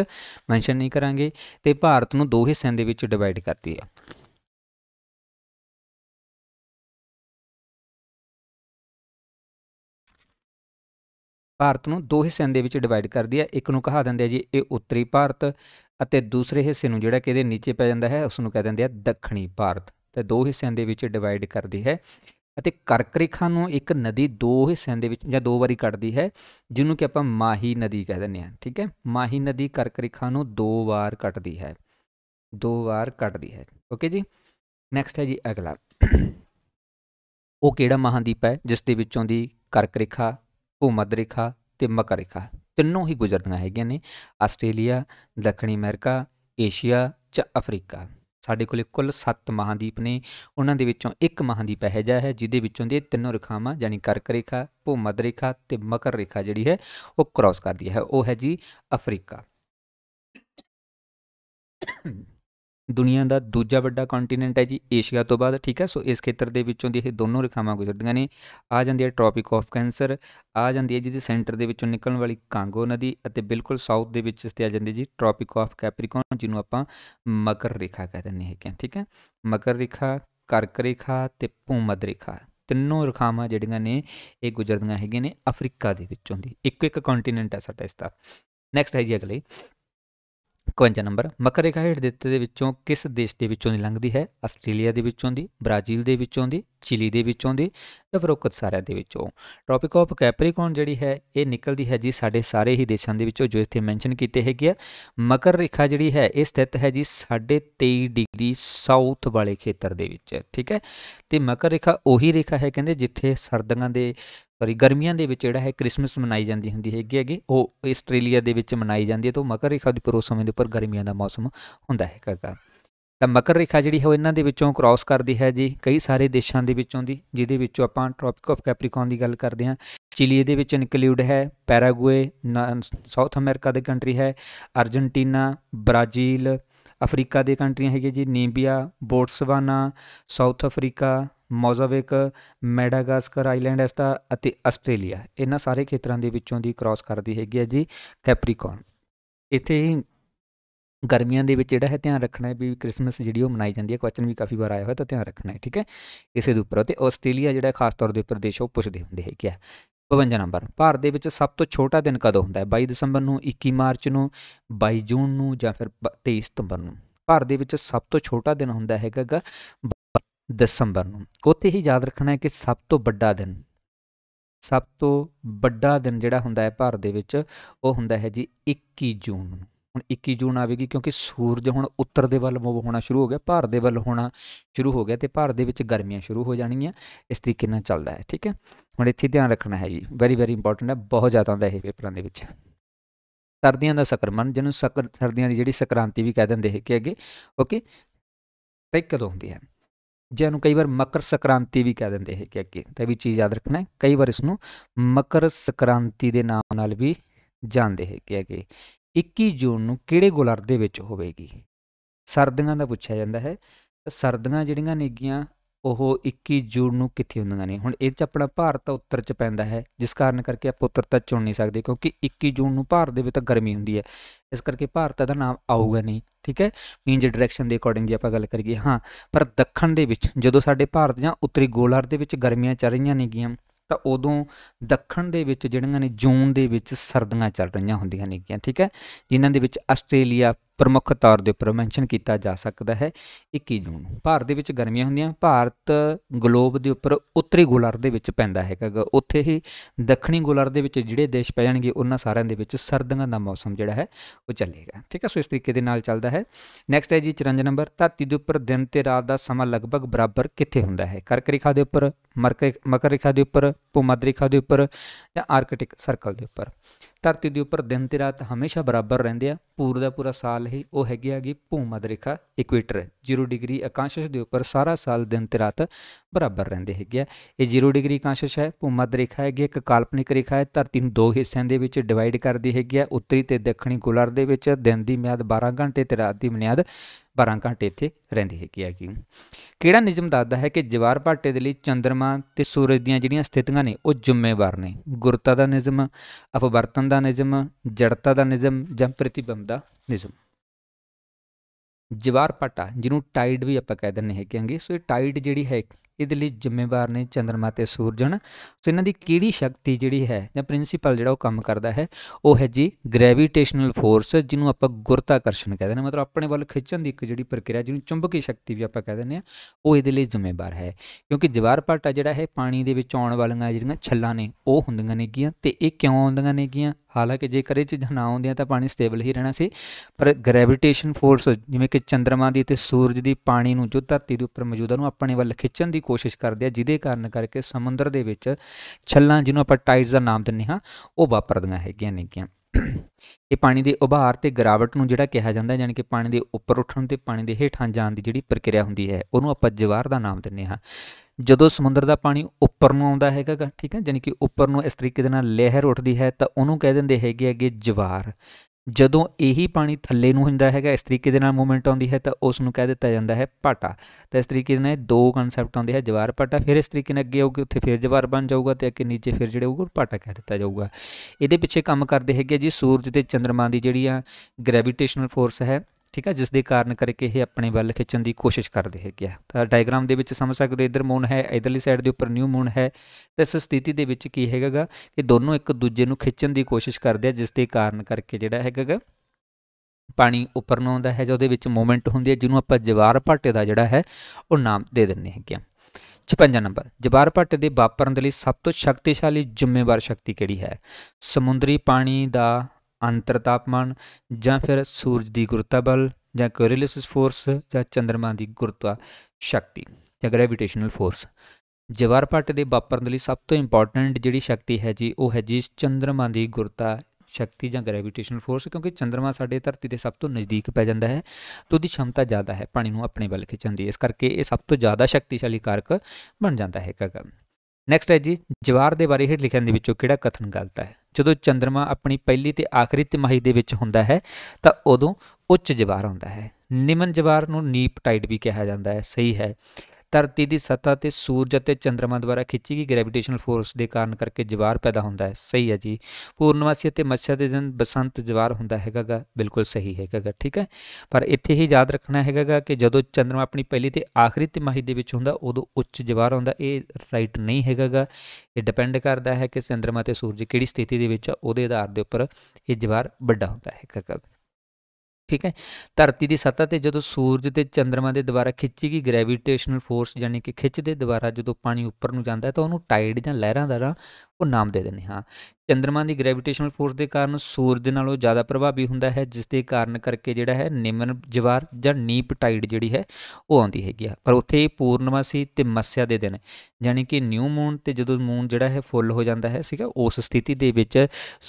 ਮੈਂਸ਼ਨ ਨਹੀਂ ਕਰਾਂਗੇ ਤੇ ਭਾਰਤ ਨੂੰ ਦੋ ਹਿੱਸਿਆਂ ਦੇ ਵਿੱਚ ਡਿਵਾਈਡ ਕਰਦੀ ਹੈ ਭਾਰਤ ਨੂੰ ਦੋ ਹਿੱਸਿਆਂ ਦੇ ਵਿੱਚ ਡਿਵਾਈਡ ਕਰਦੀ ਹੈ ਇੱਕ ਨੂੰ ਕਹਾ ਦਿੰਦੇ ਆ ਜੀ ਇਹ ਉੱਤਰੀ ਭਾਰਤ ਅਤੇ ਦੂਸਰੇ ਹਿੱਸੇ ਨੂੰ ਜਿਹੜਾ ਕਿ ਇਹਦੇ ਨੀਚੇ ਪੈ ਜਾਂਦਾ ਹੈ ਉਸ ਨੂੰ ਕਹਿ ਦਿੰਦੇ ਆ ਦੱਖਣੀ ਭਾਰਤ ਤੇ ਦੋ ਹਿੱਸਿਆਂ ਦੇ ਵਿੱਚ ਡਿਵਾਈਡ ਕਰਦੀ ਹੈ ਅਤੇ ਕਰਕ ਰੇਖਾ ਨੂੰ ਇੱਕ ਨਦੀ ਦੋ ਹਿੱਸਿਆਂ ਦੇ ਵਿੱਚ ਜਾਂ ਦੋ ਵਾਰੀ ਕੱਟਦੀ ਹੈ ਜਿਹਨੂੰ ਕਿ ਆਪਾਂ ਮਾਹੀ ਨਦੀ ਕਹਿ ਦਿੰਦੇ ਹਾਂ ਠੀਕ ਹੈ ਮਾਹੀ ਨਦੀ ਕਰਕ ਰੇਖਾ ਨੂੰ ਦੋ ਵਾਰ ਕੱਟਦੀ ਹੈ ਦੋ ਵਾਰ ਕੱਟਦੀ ਹੈ ਓਕੇ ਜੀ ਨੈਕਸਟ ਹੈ ਜੀ ਅਗਲਾ ਉਹ ਕਿਹੜਾ ਮਹਾਦੀਪ ਹੈ ਜਿਸ ਦੇ ਵਿੱਚੋਂ ਦੀ ਕਰਕ ਰੇਖਾ ਭੂਮਦ ਰੇਖਾ ਤੇ ਮਕਰ ਰੇਖਾ ਤਿੰਨੋਂ ਹੀ ਗੁਜ਼ਰਦੀਆਂ ਹੈਗੀਆਂ ਨੇ ਆਸਟ੍ਰੇਲੀਆ ਦੱਖਣੀ ਅਮਰੀਕਾ ਏਸ਼ੀਆ ਚ ਅਫਰੀਕਾ ਸਾਡੇ ਕੋਲੇ ਕੁੱਲ 7 ਮਹਾਦੀਪ ਨੇ ਉਹਨਾਂ ਦੇ ਵਿੱਚੋਂ ਇੱਕ ਮਹਾਦੀਪ ਇਹ ਜਿਹਾ ਹੈ ਜਿਹਦੇ ਵਿੱਚੋਂ ਦੇ ਤਿੰਨੋਂ ਰੇਖਾਵਾਂ ਯਾਨੀ ਕਰਕ ਰੇਖਾ ਭੂਮਧ ਰੇਖਾ ਤੇ ਮਕਰ ਰੇਖਾ ਜਿਹੜੀ ਹੈ ਉਹ ਕ੍ਰਾਸ ਕਰਦੀ ਹੈ ਉਹ ਹੈ ਜੀ ਅਫਰੀਕਾ ਦੁਨੀਆ ਦਾ ਦੂਜਾ ਵੱਡਾ ਕੰਟੀਨੈਂਟ ਹੈ ਜੀ ਏਸ਼ੀਆ ਤੋਂ ਬਾਅਦ ਠੀਕ ਹੈ ਸੋ ਇਸ ਖੇਤਰ ਦੇ ਵਿੱਚੋਂ ਦੀ ਇਹ ਦੋਨੋਂ ਰੇਖਾਵਾਂ ਗੁਜ਼ਰਦੀਆਂ ਨੇ ਆ ਜਾਂਦੀ ਹੈ ਟ੍ਰੋਪਿਕ ਆਫ ਕੈਂਸਰ ਆ ਜਾਂਦੀ ਹੈ ਜਿਹਦੇ ਸੈਂਟਰ ਦੇ ਵਿੱਚੋਂ ਨਿਕਲਣ ਵਾਲੀ ਕਾਂਗੋ ਨਦੀ ਅਤੇ ਬਿਲਕੁਲ ਸਾਊਥ ਦੇ ਵਿੱਚ ਸਥਿਤ ਆ ਜਾਂਦੀ ਜੀ ਟ੍ਰੋਪਿਕ ਆਫ ਕੈਪਰੀਕੋਨ ਜਿਹਨੂੰ ਆਪਾਂ ਮਕਰ ਰੇਖਾ ਕਹਿੰਦੇ ਨੇ ਕਿਹਾ ਠੀਕ ਹੈ ਮਕਰ ਰੇਖਾ ਕਰਕ ਰੇਖਾ ਤੇ ਭੂਮਦ ਰੇਖਾ ਤਿੰਨੋਂ ਰੇਖਾਵਾਂ ਜਿਹੜੀਆਂ ਨੇ ਇਹ ਗੁਜ਼ਰਦੀਆਂ ਹੈਗੀਆਂ ਨੇ ਅਫਰੀਕਾ ਦੇ ਵਿੱਚੋਂ ਦੀ ਇੱਕ ਇੱਕ ਕੰਟੀਨੈਂਟ ਹੈ ਸਾਡਾ ਇਸ ਦਾ ਨੈਕਸਟ ਹੈ ਜੀ ਅਗਲੇ 51 ਨੰਬਰ ਮਕਰ ਰੇਖਾ ਹੇਠ ਦਿੱਤੇ ਦੇ ਵਿੱਚੋਂ ਕਿਸ ਦੇਸ਼ ਦੇ ਵਿੱਚੋਂ ਦੀ ਲੰਘਦੀ ਹੈ ਆਸਟ੍ਰੇਲੀਆ ਦੇ ਵਿੱਚੋਂ ਦੀ ਬ੍ਰਾਜ਼ੀਲ ਦੇ ਵਿੱਚੋਂ ਦੀ ਚਿਲੀ ਦੇ ਵਿੱਚੋਂ ਦੀ ਜਾਂ ਫਰੋਕਤ ਸਾਰਿਆਂ ਦੇ ਵਿੱਚੋਂ ਟ੍ਰੋਪਿਕ ਆਫ ਕੈਪਰੀਕੌਨ ਜਿਹੜੀ ਹੈ ਇਹ ਨਿਕਲਦੀ ਹੈ ਜੀ ਸਾਡੇ ਸਾਰੇ ਹੀ ਦੇਸ਼ਾਂ ਦੇ ਵਿੱਚੋਂ ਜੋ ਇੱਥੇ ਮੈਂਸ਼ਨ ਕੀਤੇ ਹੈਗੇ ਆ ਮਕਰ ਰੇਖਾ ਜਿਹੜੀ ਹੈ ਇਹ ਸਥਿਤ ਹੈ ਜੀ 23 ਡਿਗਰੀ ਸਾਊਥ ਵਾਲੇ ਖੇਤਰ ਦੇ ਵਿੱਚ ਠੀਕ ਹੈ ਤੇ ਮਕਰ ਰੇਖਾ ਉਹੀ ਰੇਖਾ ਹੈ ਕਹਿੰਦੇ ਜਿੱਥੇ ਸਰਦੀਆਂ ਦੇ ਸੌਰੀ ਗਰਮੀਆਂ ਦੇ ਵਿੱਚ ਜਿਹੜਾ ਹੈ 크리스마ਸ ਮਨਾਈ ਜਾਂਦੀ ਹੁੰਦੀ ਹੈਗੀ ਹੈਗੀ ਉਹ ਆਸਟ੍ਰੇਲੀਆ ਦੇ ਵਿੱਚ ਮਨਾਈ ਜਾਂਦੀ ਹੈ ਤੋਂ ਮਕਰ ਰੇਖਾ ਦੇ ਪਰੋਸ ਸਮੇਂ ਦੇ ਉੱਪਰ ਗਰਮੀਆਂ ਦਾ ਮੌਸਮ ਹੁੰਦਾ ਹੈ ਕਾਕਾ ਤਾਂ ਮਕਰ ਰੇਖਾ ਜਿਹੜੀ ਹੈ ਉਹ ਇਹਨਾਂ ਦੇ ਵਿੱਚੋਂ ਕ੍ਰਾਸ ਕਰਦੀ ਹੈ ਜੀ ਕਈ ਸਾਰੇ ਦੇਸ਼ਾਂ ਦੇ ਵਿੱਚੋਂ ਦੀ ਜਿਹਦੇ ਵਿੱਚੋਂ ਆਪਾਂ ਟ੍ਰੋਪਿਕ ਆਫ ਕੈਪਰੀਕੌਨ ਦੀ ਗੱਲ ਕਰਦੇ ਹਾਂ ਚਿਲੀ ਦੇ ਵਿੱਚ ਇਨਕਲੂਡ ਹੈ ਪੈਰਾਗੁਏ ਸਾਊਥ ਅਮਰੀਕਾ ਦੇ ਕੰਟਰੀ ਹੈ ਅਰਜنٹੀਨਾ ਬ੍ਰਾਜ਼ੀਲ ਅਫਰੀਕਾ ਦੇ ਕੰਟਰੀਆਂ ਹੈਗੇ ਜੀ Namibia Botswana South Africa Mozambique Madagascar island ਐਸਟਾ ਅਤੇ ਆਸਟ੍ਰੇਲੀਆ ਇਹਨਾਂ ਸਾਰੇ ਖੇਤਰਾਂ ਦੇ ਵਿੱਚੋਂ ਦੀ ਕ੍ਰਾਸ ਕਰਦੀ ਹੈਗੀ ਹੈ ਜੀ ਕੈਪਰੀਕੌਨ ਇੱਥੇ ਗਰਮੀਆਂ ਦੇ ਵਿੱਚ ਜਿਹੜਾ ਹੈ ਧਿਆਨ ਰੱਖਣਾ ਹੈ ਵੀ 크리스마ਸ ਜਿਹੜੀ ਉਹ ਮਨਾਈ ਜਾਂਦੀ ਹੈ ਕੁਐਸਚਨ ਵੀ ਕਾਫੀ ਵਾਰ ਆਇਆ ਹੋਇਆ ਤਾਂ ਧਿਆਨ ਰੱਖਣਾ ਹੈ ਠੀਕ ਹੈ ਇਸੇ ਦੇ ਉੱਪਰ ਤੇ ਆਸਟ੍ਰੇਲੀਆ ਜਿਹੜਾ ਖਾਸ ਤੌਰ ਦੇ ਉੱਪਰ ਦੇਸ਼ ਉਹ ਪੁੱਛਦੇ ਹੁੰਦੇ ਹੈ ਆ 52 ਨੰਬਰ ਭਾਰਤ ਦੇ ਵਿੱਚ ਸਭ ਤੋਂ ਛੋਟਾ ਦਿਨ ਕਦੋਂ ਹੁੰਦਾ ਹੈ 22 ਦਸੰਬਰ ਨੂੰ 21 ਮਾਰਚ ਨੂੰ 22 ਜੂਨ ਨੂੰ ਜਾਂ ਫਿਰ 23 ਸਤੰਬਰ ਨੂੰ ਭਾਰਤ ਦੇ ਵਿੱਚ ਸਭ ਤੋਂ ਛੋਟਾ ਦਿਨ ਹੁੰਦਾ ਹੈਗਾ ਦਸੰਬਰ ਨੂੰ ਉੱਥੇ ਹੀ ਯਾਦ ਰੱਖਣਾ ਹੈ ਕਿ ਸਭ ਤੋਂ ਵੱਡਾ ਦਿਨ ਸਭ ਤੋਂ ਵੱਡਾ ਦਿਨ ਜਿਹੜਾ ਹੁੰਦਾ ਹੈ ਭਾਰਤ ਦੇ ਵਿੱਚ ਉਹ ਹੁੰਦਾ ਹੈ ਜੀ 21 ਜੂਨ ਨੂੰ ਹੁਣ 21 ਜੂਨ ਆਵੇਗੀ ਕਿਉਂਕਿ ਸੂਰਜ ਹੁਣ ਉੱਤਰ ਦੇ ਵੱਲ ਮੂਵ ਹੋਣਾ ਸ਼ੁਰੂ ਹੋ ਗਿਆ ਭਾਰਤ ਦੇ ਵੱਲ ਹੋਣਾ ਸ਼ੁਰੂ ਹੋ ਗਿਆ ਤੇ ਭਾਰਤ ਦੇ ਵਿੱਚ ਗਰਮੀਆਂ ਸ਼ੁਰੂ ਹੋ ਜਾਣਗੀਆਂ ਇਸ ਤਰੀਕੇ ਨਾਲ ਚੱਲਦਾ ਹੈ ਠੀਕ ਹੈ ਹੁਣ ਇੱਥੇ ਧਿਆਨ ਰੱਖਣਾ ਹੈ ਜੀ ਵੈਰੀ ਵੈਰੀ ਇੰਪੋਰਟੈਂਟ ਹੈ ਬਹੁਤ ਜ਼ਿਆਦਾ ਆਉਂਦਾ ਇਹ ਪੇਪਰਾਂ ਦੇ ਵਿੱਚ ਸਰਦੀਆਂ ਦਾ ਸਕਰਮਨ ਜਿਹਨੂੰ ਸਰਦੀਆਂ ਦੀ ਜਿਹੜੀ ਸੰਕ੍ਰਾਂਤੀ ਵੀ ਕਹਿ ਦਿੰਦੇ ਹੈ ਕਿ ਅੱਗੇ ਓਕੇ ਤੇ ਕਦੋਂ ਹੁੰਦੀ ਹੈ ਜਿਹਨੂੰ ਕਈ ਵਾਰ ਮਕਰ ਸੰਕ੍ਰਾਂਤੀ ਵੀ ਕਹਿ ਦਿੰਦੇ ਹੈ ਕਿ ਅੱਗੇ ਤਾਂ ਵੀ ਚੀਜ਼ ਯਾਦ ਰੱਖਣਾ ਹੈ ਕਈ ਵਾਰ ਇਸ ਨੂੰ ਮਕਰ ਸੰਕ੍ਰਾਂਤੀ ਦੇ ਨਾਮ ਨਾਲ ਵੀ ਜਾਣਦੇ ਹੈ ਕਿ ਅੱਗੇ 21 ਜੂਨ ਨੂੰ ਕਿਹੜੇ ਗੁਲਰ ਦੇ ਵਿੱਚ ਹੋਵੇਗੀ ਸਰਦੀਆਂ ਦਾ ਪੁੱਛਿਆ ਜਾਂਦਾ ਹੈ ਸਰਦੀਆਂ ਜਿਹੜੀਆਂ ਨੇਗੀਆਂ ਉਹ 21 ਜੂਨ ਨੂੰ ਕਿੱਥੇ ਹੁੰਦੀਆਂ ਨੇ ਹੁਣ ਇਹ ਚ ਆਪਣਾ ਭਾਰਤ ਉੱਤਰ ਚ ਪੈਂਦਾ ਹੈ ਜਿਸ ਕਾਰਨ ਕਰਕੇ ਆਪ ਉੱਤਰ ਤਾਂ ਚੁਣ ਨਹੀਂ ਸਕਦੇ ਕਿਉਂਕਿ 21 ਜੂਨ ਨੂੰ ਭਾਰਤ ਦੇ ਵਿੱਚ ਤਾਂ ਗਰਮੀ ਹੁੰਦੀ ਹੈ ਇਸ ਕਰਕੇ ਭਾਰਤ ਦਾ ਨਾਮ ਆਊਗਾ ਨਹੀਂ ਠੀਕ ਹੈ ਮੀਨਸ ਡਾਇਰੈਕਸ਼ਨ ਦੇ ਅਕੋਰਡਿੰਗ ਜੇ ਆਪਾਂ ਗੱਲ ਕਰੀਏ ਹਾਂ ਪਰ ਦੱਖਣ ਦੇ ਵਿੱਚ ਜਦੋਂ ਸਾਡੇ ਭਾਰਤ ਜਾਂ ਉੱਤਰੀ ਗੋਲਾਰ ਦੇ ਵਿੱਚ ਗਰਮੀਆਂ ਚੱਲ ਰਹੀਆਂ ਨੇਗੀਆਂ ਤਾਂ ਉਦੋਂ ਦੱਖਣ ਦੇ ਵਿੱਚ ਜਿਹੜੀਆਂ ਨੇ ਜੂਨ ਦੇ ਵਿੱਚ ਸਰਦੀਆਂ ਚੱਲ ਰਹੀਆਂ ਹੁੰਦੀਆਂ ਨੇਗੀਆਂ ਠੀਕ ਹੈ ਜਿਨ੍ਹਾਂ ਦੇ ਵਿੱਚ ਆਸਟ੍ਰੇਲੀਆ ਪ੍ਰਮੁੱਖ ਤੌਰ ਦੇ ਉੱਪਰ ਮੈਂਸ਼ਨ ਕੀਤਾ ਜਾ ਸਕਦਾ ਹੈ 21 ਜੂਨ ਨੂੰ ਭਾਰਤ ਦੇ ਵਿੱਚ ਗਰਮੀਆਂ ਹੁੰਦੀਆਂ ਭਾਰਤ ਗਲੋਬ ਦੇ ਉੱਪਰ ਉੱਤਰੀ ਗੋਲਾਰ ਦੇ ਵਿੱਚ ਪੈਂਦਾ ਹੈਗਾ ਉੱਥੇ ਹੀ ਦੱਖਣੀ ਗੋਲਾਰ ਦੇ ਵਿੱਚ ਜਿਹੜੇ ਦੇਸ਼ ਪੈ ਜਾਣਗੇ ਉਹਨਾਂ ਸਾਰਿਆਂ ਦੇ ਵਿੱਚ ਸਰਦੀਆਂ ਦਾ ਮੌਸਮ ਜਿਹੜਾ ਹੈ ਉਹ ਚੱਲੇਗਾ ਠੀਕ ਹੈ ਸੋ ਇਸ ਤਰੀਕੇ ਦੇ ਨਾਲ ਚੱਲਦਾ ਹੈ ਨੈਕਸਟ ਹੈ ਜੀ 54 ਨੰਬਰ ਧਰਤੀ ਦੇ ਉੱਪਰ ਦਿਨ ਤੇ ਰਾਤ ਦਾ ਸਮਾਂ ਲਗਭਗ ਬਰਾਬਰ ਕਿੱਥੇ ਹੁੰਦਾ ਹੈ ਕਰਕ ਰੇਖਾ ਦੇ ਉੱਪਰ ਮਕਰ ਰੇਖਾ ਦੇ ਉੱਪਰ ਭੂਮੱਧ ਰੇਖਾ ਦੇ ਉੱਪਰ ਜਾਂ ਆਰਕਟਿਕ ਸਰਕਲ ਦੇ ਉੱਪਰ ਧਰਤੀ ਦੇ ਉੱਪਰ ਦਿਨ ਤੇ ਰਾਤ ਹਮੇਸ਼ਾ ਬਰਾਬਰ ਰਹਿੰਦੇ ਆ ਪੂਰ ਦਾ ਪੂਰਾ ਸਾਲ ਹੀ ਉਹ ਹੈਗੀ ਹੈਗੀ ਭੂਮਧ ਰੇਖਾ ਇਕੁਏਟਰ 0 ਡਿਗਰੀ ਅਕਾਂਸ਼ਸ਼ ਦੇ ਉੱਪਰ ਸਾਰਾ ਸਾਲ ਦਿਨ ਤੇ ਰਾਤ ਬਰਾਬਰ ਰਹਿੰਦੇ ਹੈਗੇ ਆ ਇਹ 0 ਡਿਗਰੀ ਅਕਾਂਸ਼ਸ਼ ਹੈ ਭੂਮਧ ਰੇਖਾ ਹੈਗੀ ਇੱਕ ਕਾਲਪਨਿਕ ਰੇਖਾ ਹੈ ਧਰਤੀ ਨੂੰ ਦੋ ਹਿੱਸਿਆਂ ਦੇ ਵਿੱਚ ਡਿਵਾਈਡ ਕਰਦੀ ਹੈਗੀ ਆ ਉੱਤਰੀ ਤੇ ਦੱਖਣੀ ਗੋਲਰ ਦੇ ਵਿੱਚ ਦਿਨ ਦੀ ਮਿਆਦ 12 ਘੰਟੇ ਤੇ ਰਾਤ ਦੀ ਮਿਆਦ 12 ਘੰਟੇ ਇੱਥੇ ਰਹਿੰਦੀ ਹੈਗੀ ਕਿ ਕਿਹੜਾ ਨਿਯਮ ਦੱਸਦਾ ਹੈ ਕਿ ਜਵਾਰ ਭਾਟੇ ਦੇ ਲਈ ਚੰਦਰਮਾ ਤੇ ਸੂਰਜ ਦੀਆਂ ਜਿਹੜੀਆਂ ਸਥਿਤੀਆਂ ਨੇ ਉਹ ਜ਼ਿੰਮੇਵਾਰ ਨੇ ਗੁਰਤਾ ਦਾ ਨਿਯਮ ਅਪਵਰਤਨ ਦਾ ਨਿਯਮ ਜੜਤਾ ਦਾ ਨਿਯਮ ਜਾਂ ਪ੍ਰਤੀਬੰਬ ਦਾ ਨਿਯਮ ਜਵਾਰਪਾਟਾ ਜਿਹਨੂੰ ਟਾਈਡ ਵੀ ਆਪਾਂ ਕਹਿ ਦਿੰਨੇ ਹੈ ਹਾਂਗੇ ਸੋ ਇਹ ਟਾਈਡ ਜਿਹੜੀ ਹੈ ਇਹਦੇ ਲਈ ਜ਼ਿੰਮੇਵਾਰ ਨੇ ਚੰਦਰਮਾ ਤੇ ਸੂਰਜਣ ਸੋ ਇਹਨਾਂ ਦੀ ਕਿਹੜੀ ਸ਼ਕਤੀ ਜਿਹੜੀ ਹੈ ਜਾਂ ਪ੍ਰਿੰਸੀਪਲ ਜਿਹੜਾ ਉਹ ਕੰਮ ਕਰਦਾ ਹੈ ਉਹ ਹੈ ਜੀ ਗ੍ਰੈਵਿਟੇਸ਼ਨਲ ਫੋਰਸ ਜਿਹਨੂੰ ਆਪਾਂ ਗੁਰਤਾਕਰਸ਼ਣ ਕਹਿੰਦੇ ਨੇ ਮਤਲਬ ਆਪਣੇ ਵੱਲ ਖਿੱਚਣ ਦੀ ਇੱਕ ਜਿਹੜੀ ਪ੍ਰਕਿਰਿਆ ਜਿਹਨੂੰ ਚੁੰਬਕੀ ਸ਼ਕਤੀ ਵੀ ਆਪਾਂ ਕਹਿ ਦਿੰਦੇ ਆ ਉਹ ਇਹਦੇ ਲਈ ਜ਼ਿੰਮੇਵਾਰ ਹੈ ਕਿਉਂਕਿ ਜਵਾਰਪਾਟਾ ਜਿਹੜਾ ਹੈ ਪਾਣੀ ਦੇ ਵਿੱਚ ਆਉਣ ਵਾਲੀਆਂ ਜਿਹੜੀਆਂ ਛੱਲਾਂ ਨੇ ਉਹ ਹੁੰਦੀਆਂ ਨੇਗੀਆਂ ਤੇ ਇਹ ਕਿਉਂ ਆਉਂਦੀਆਂ ਨੇਗੀਆਂ ਹਾਲਾਂਕਿ ਜੇਕਰ ਇਹ ਚੀਜ਼ਾਂ ਨਾ ਆਉਂਦੀਆਂ ਤਾਂ ਪਾਣੀ ਸਟੇਬਲ ਹੀ ਰਹਿਣਾ ਸੀ ਪਰ ਗ੍ਰੈਵਿਟੇਸ਼ਨ ਫੋਰਸ ਜਿਵੇਂ ਕਿ ਚੰਦਰਮਾ ਦੀ ਤੇ ਸੂਰਜ ਦੀ ਪਾਣੀ ਨੂੰ ਜੋ ਧਰਤੀ ਦੇ ਉੱਪਰ ਮੌਜੂਦ ਨੂੰ ਆਪਣੇ ਵੱਲ ਖਿੱਚਣ ਦੀ ਕੋਸ਼ਿਸ਼ ਕਰਦੇ ਆ ਜਿਦੇ ਕਾਰਨ ਕਰਕੇ ਸਮੁੰਦਰ ਦੇ ਵਿੱਚ ਛੱਲਾਂ ਜਿਹਨੂੰ ਆਪਾਂ ਟਾਈਡਸ ਦਾ ਨਾਮ ਦਿੰਨੇ ਹਾਂ ਉਹ ਵਾਪਰਦੀਆਂ ਹੈਗੀਆਂ ਨੇਗੀਆਂ ਇਹ ਪਾਣੀ ਦੇ ਉਭਾਰ ਤੇ ਗਰਾਵਟ ਨੂੰ ਜਿਹੜਾ ਕਿਹਾ ਜਾਂਦਾ ਯਾਨੀ ਕਿ ਪਾਣੀ ਦੇ ਉੱਪਰ ਉੱਠਣ ਤੇ ਪਾਣੀ ਦੇ ਹੇਠਾਂ ਜਾਣ ਦੀ ਜਿਹੜੀ ਪ੍ਰਕਿਰਿਆ ਹੁੰਦੀ ਹੈ ਉਹਨੂੰ ਆਪਾਂ ਜਵਾਰ ਦਾ ਨਾਮ ਦਿੰਨੇ ਹਾਂ ਜਦੋਂ ਸਮੁੰਦਰ ਦਾ ਪਾਣੀ ਉੱਪਰ ਨੂੰ ਆਉਂਦਾ ਹੈਗਾ ਠੀਕ ਹੈ ਯਾਨੀ ਕਿ ਉੱਪਰ ਨੂੰ ਇਸ ਤਰੀਕੇ ਦੇ ਨਾਲ ਲਹਿਰ ਉੱਠਦੀ ਹੈ ਤਾਂ ਉਹਨੂੰ ਕਹਿ ਦਿੰਦੇ ਹੈਗੇ ਅੱਗੇ ਜਵਾਰ ਜਦੋਂ ਇਹੀ ਪਾਣੀ ਥੱਲੇ ਨੂੰ ਹੁੰਦਾ ਹੈਗਾ ਇਸ ਤਰੀਕੇ ਦੇ ਨਾਲ ਮੂਵਮੈਂਟ ਆਉਂਦੀ ਹੈ ਤਾਂ ਉਸ ਨੂੰ ਕਹਿ ਦਿੱਤਾ ਜਾਂਦਾ ਹੈ ਪਾਟਾ ਤਾਂ ਇਸ ਤਰੀਕੇ ਨਾਲ ਦੋ ਕਨਸੈਪਟ ਆਉਂਦੇ ਹੈ ਜਵਾਰ ਪਾਟਾ ਫਿਰ ਇਸ ਤਰੀਕੇ ਨਾਲ ਅੱਗੇ ਆਉਗੇ ਉੱਥੇ ਫਿਰ ਜਵਾਰ ਬਣ ਜਾਊਗਾ ਤੇ ਅੱਗੇ ਨੀਚੇ ਫਿਰ ਜਿਹੜੇ ਉਹ ਪਾਟਾ ਕਹਿ ਦਿੱਤਾ ਜਾਊਗਾ ਇਹਦੇ ਪਿੱਛੇ ਕੰਮ ਕਰਦੇ ਹੈਗੇ ਜੀ ਸੂਰਜ ਤੇ ਚੰ드ਰਮਾ ਦੀ ਜਿਹੜੀ ਆ ਗ੍ਰੈਵਿਟੇਸ਼ਨਲ ਫੋਰਸ ਹੈ ਠੀਕ ਹੈ ਜਿਸ ਦੇ ਕਾਰਨ ਕਰਕੇ ਇਹ ਆਪਣੇ ਵੱਲ ਖਿੱਚਣ ਦੀ ਕੋਸ਼ਿਸ਼ ਕਰਦੇ ਹੈਗੇ ਆ ਤਾਂ ਡਾਇਗਰਾਮ ਦੇ ਵਿੱਚ ਸਮਝ ਸਕਦੇ ਇਧਰ ਮੂਨ ਹੈ ਇਧਰਲੀ ਸਾਈਡ ਦੇ ਉੱਪਰ ਨਿਊ ਮੂਨ ਹੈ ਤੇ ਇਸ ਸਥਿਤੀ ਦੇ ਵਿੱਚ ਕੀ ਹੈਗਾਗਾ ਕਿ ਦੋਨੋਂ ਇੱਕ ਦੂਜੇ ਨੂੰ ਖਿੱਚਣ ਦੀ ਕੋਸ਼ਿਸ਼ ਕਰਦੇ ਆ ਜਿਸ ਦੇ ਕਾਰਨ ਕਰਕੇ ਜਿਹੜਾ ਹੈਗਾਗਾ ਪਾਣੀ ਉੱਪਰ ਨੂੰ ਆਉਂਦਾ ਹੈ ਜਾਂ ਉਹਦੇ ਵਿੱਚ ਮੂਵਮੈਂਟ ਹੁੰਦੀ ਹੈ ਜਿਹਨੂੰ ਆਪਾਂ ਜਵਾਰ ਭਾਟੇ ਦਾ ਜਿਹੜਾ ਹੈ ਉਹ ਨਾਮ ਦੇ ਦਿੰਨੇ ਹੈਗੇ ਆ 56 ਨੰਬਰ ਜਵਾਰ ਭਾਟੇ ਦੇ ਵਾਪਰਨ ਦੇ ਲਈ ਸਭ ਤੋਂ ਸ਼ਕਤੀਸ਼ਾਲੀ ਜ਼ਿੰਮੇਵਾਰ ਸ਼ਕਤੀ ਕਿਹੜੀ ਹੈ ਸਮੁੰਦਰੀ ਪਾਣੀ ਦਾ ਅੰਤਰ ਤਾਪਮਾਨ ਜਾਂ ਫਿਰ ਸੂਰਜ ਦੀ ਗੁਰਤਾ ਬਲ ਜਾਂ ਕੋਰੀਲੇਸਿਸ ਫੋਰਸ ਜਾਂ ਚੰਦਰਮਾ ਦੀ ਗੁਰਤਾ ਸ਼ਕਤੀ ਜਾਂ ਗ੍ਰੈਵਿਟੇਸ਼ਨਲ ਫੋਰਸ ਜਵਾਰ ਭੱਟ ਦੇ ਵਾਪਰਨ ਲਈ ਸਭ ਤੋਂ ਇੰਪੋਰਟੈਂਟ ਜਿਹੜੀ ਸ਼ਕਤੀ ਹੈ ਜੀ ਉਹ ਹੈ ਜੀ ਚੰਦਰਮਾ ਦੀ ਗੁਰਤਾ ਸ਼ਕਤੀ ਜਾਂ ਗ੍ਰੈਵਿਟੇਸ਼ਨਲ ਫੋਰਸ ਕਿਉਂਕਿ ਚੰਦਰਮਾ ਸਾਡੇ ਧਰਤੀ ਦੇ ਸਭ ਤੋਂ ਨਜ਼ਦੀਕ ਪੈ ਜਾਂਦਾ ਹੈ ਤੋਂ ਉਹਦੀ ਸ਼ਮਤਾ ਜ਼ਿਆਦਾ ਹੈ ਪਾਣੀ ਨੂੰ ਆਪਣੇ ਵੱਲ ਖਿੱਚਣ ਦੀ ਇਸ ਕਰਕੇ ਇਹ ਸਭ ਤੋਂ ਜ਼ਿਆਦਾ ਸ਼ਕਤੀਸ਼ਾਲੀ ਕਾਰਕ ਬਣ ਜਾਂਦਾ ਹੈ ਹੈਗਾ ਨੈਕਸਟ ਹੈ ਜੀ ਜਵਾਰ ਦੇ ਬਾਰੇ ਹੇਠ ਲਿਖਣ ਦੇ ਵਿੱਚੋਂ ਕਿਹੜਾ ਕਥਨ ਗਲਤ ਹੈ ਜਦੋਂ ਚੰ드ਰਮਾ ਆਪਣੀ ਪਹਿਲੀ ਤੇ ਆਖਰੀ ਤਿਮਾਹੀ ਦੇ ਵਿੱਚ ਹੁੰਦਾ ਹੈ ਤਾਂ ਉਦੋਂ ਉੱਚ ਜਵਾਰ ਹੁੰਦਾ ਹੈ ਨਿਮਨ ਜਵਾਰ ਨੂੰ ਨੀਪ ਟਾਈਡ ਵੀ ਕਿਹਾ ਜਾਂਦਾ ਹੈ ਸਹੀ ਹੈ ਧਰਤੀ ਦੀ ਸਤਾ ਤੇ ਸੂਰਜ ਅਤੇ ਚੰ드ਰਮਾ ਦੁਆਰਾ ਖਿੱਚੀ ਗਈ ਗ੍ਰੈਵਿਟੇਸ਼ਨਲ ਫੋਰਸ ਦੇ ਕਾਰਨ ਕਰਕੇ ਜਵਾਰ ਪੈਦਾ ਹੁੰਦਾ ਹੈ ਸਹੀ ਹੈ ਜੀ ਪੂਰਨਮਾਸੀ ਅਤੇ ਮੱਛਰ ਦੇ ਦਿਨ ਬਸੰਤ ਜਵਾਰ ਹੁੰਦਾ ਹੈਗਾਗਾ ਬਿਲਕੁਲ ਸਹੀ ਹੈਗਾਗਾ ਠੀਕ ਹੈ ਪਰ ਇੱਥੇ ਹੀ ਯਾਦ ਰੱਖਣਾ ਹੈਗਾਗਾ ਕਿ ਜਦੋਂ ਚੰ드ਰਮਾ ਆਪਣੀ ਪਹਿਲੀ ਤੇ ਆਖਰੀ ਤਿਮਾਹੀ ਦੇ ਵਿੱਚ ਹੁੰਦਾ ਉਦੋਂ ਉੱਚ ਜਵਾਰ ਹੁੰਦਾ ਇਹ ਰਾਈਟ ਨਹੀਂ ਹੈਗਾਗਾ ਇਹ ਡਿਪੈਂਡ ਕਰਦਾ ਹੈ ਕਿ ਚੰਦਰਮਾ ਤੇ ਸੂਰਜ ਕਿਹੜੀ ਸਥਿਤੀ ਦੇ ਵਿੱਚ ਆ ਉਹਦੇ ਆਧਾਰ ਦੇ ਉੱਪਰ ਇਹ ਜਵਾਰ ਵੱਡਾ ਹੁੰਦਾ ਹੈਗਾਗਾ ਠੀਕ ਹੈ ਧਰਤੀ ਦੀ ਸਤਹ ਤੇ ਜਦੋਂ ਸੂਰਜ ਤੇ ਚੰ드ਰਮਾ ਦੇ ਦੁਆਰਾ ਖਿੱਚੀ ਗਈ ਗ੍ਰੈਵਿਟੇਸ਼ਨਲ ਫੋਰਸ ਯਾਨੀ ਕਿ ਖਿੱਚ ਦੇ ਦੁਆਰਾ ਜਦੋਂ ਪਾਣੀ ਉੱਪਰ ਨੂੰ ਜਾਂਦਾ ਹੈ ਤਾਂ ਉਹਨੂੰ ਟਾਈਡ ਜਾਂ ਲਹਿਰਾਂ ਦਾ ਉਹ ਨਾਮ ਦੇ ਦਿੰਦੇ ਹਾਂ ਚੰ드ਰਮਾ ਦੀ ਗ੍ਰੈਵਿਟੇਸ਼ਨਲ ਫੋਰਸ ਦੇ ਕਾਰਨ ਸੂਰਜ ਦੇ ਨਾਲੋਂ ਜ਼ਿਆਦਾ ਪ੍ਰਭਾਵੀ ਹੁੰਦਾ ਹੈ ਜਿਸ ਦੇ ਕਾਰਨ ਕਰਕੇ ਜਿਹੜਾ ਹੈ ਨਿਮਨ ਜਵਾਰ ਜਾਂ ਨੀਪ ਟਾਈਡ ਜਿਹੜੀ ਹੈ ਉਹ ਆਉਂਦੀ ਹੈਗੀ ਆ ਪਰ ਉੱਥੇ ਪੂਰਨਮਾਸੀ ਤੇ ਮੱਸਿਆ ਦੇ ਦਿਨ ਯਾਨੀ ਕਿ ਨਿਊ ਮੂਨ ਤੇ ਜਦੋਂ ਮੂਨ ਜਿਹੜਾ ਹੈ ਫੁੱਲ ਹੋ ਜਾਂਦਾ ਹੈ ਸੀਗਾ ਉਸ ਸਥਿਤੀ ਦੇ ਵਿੱਚ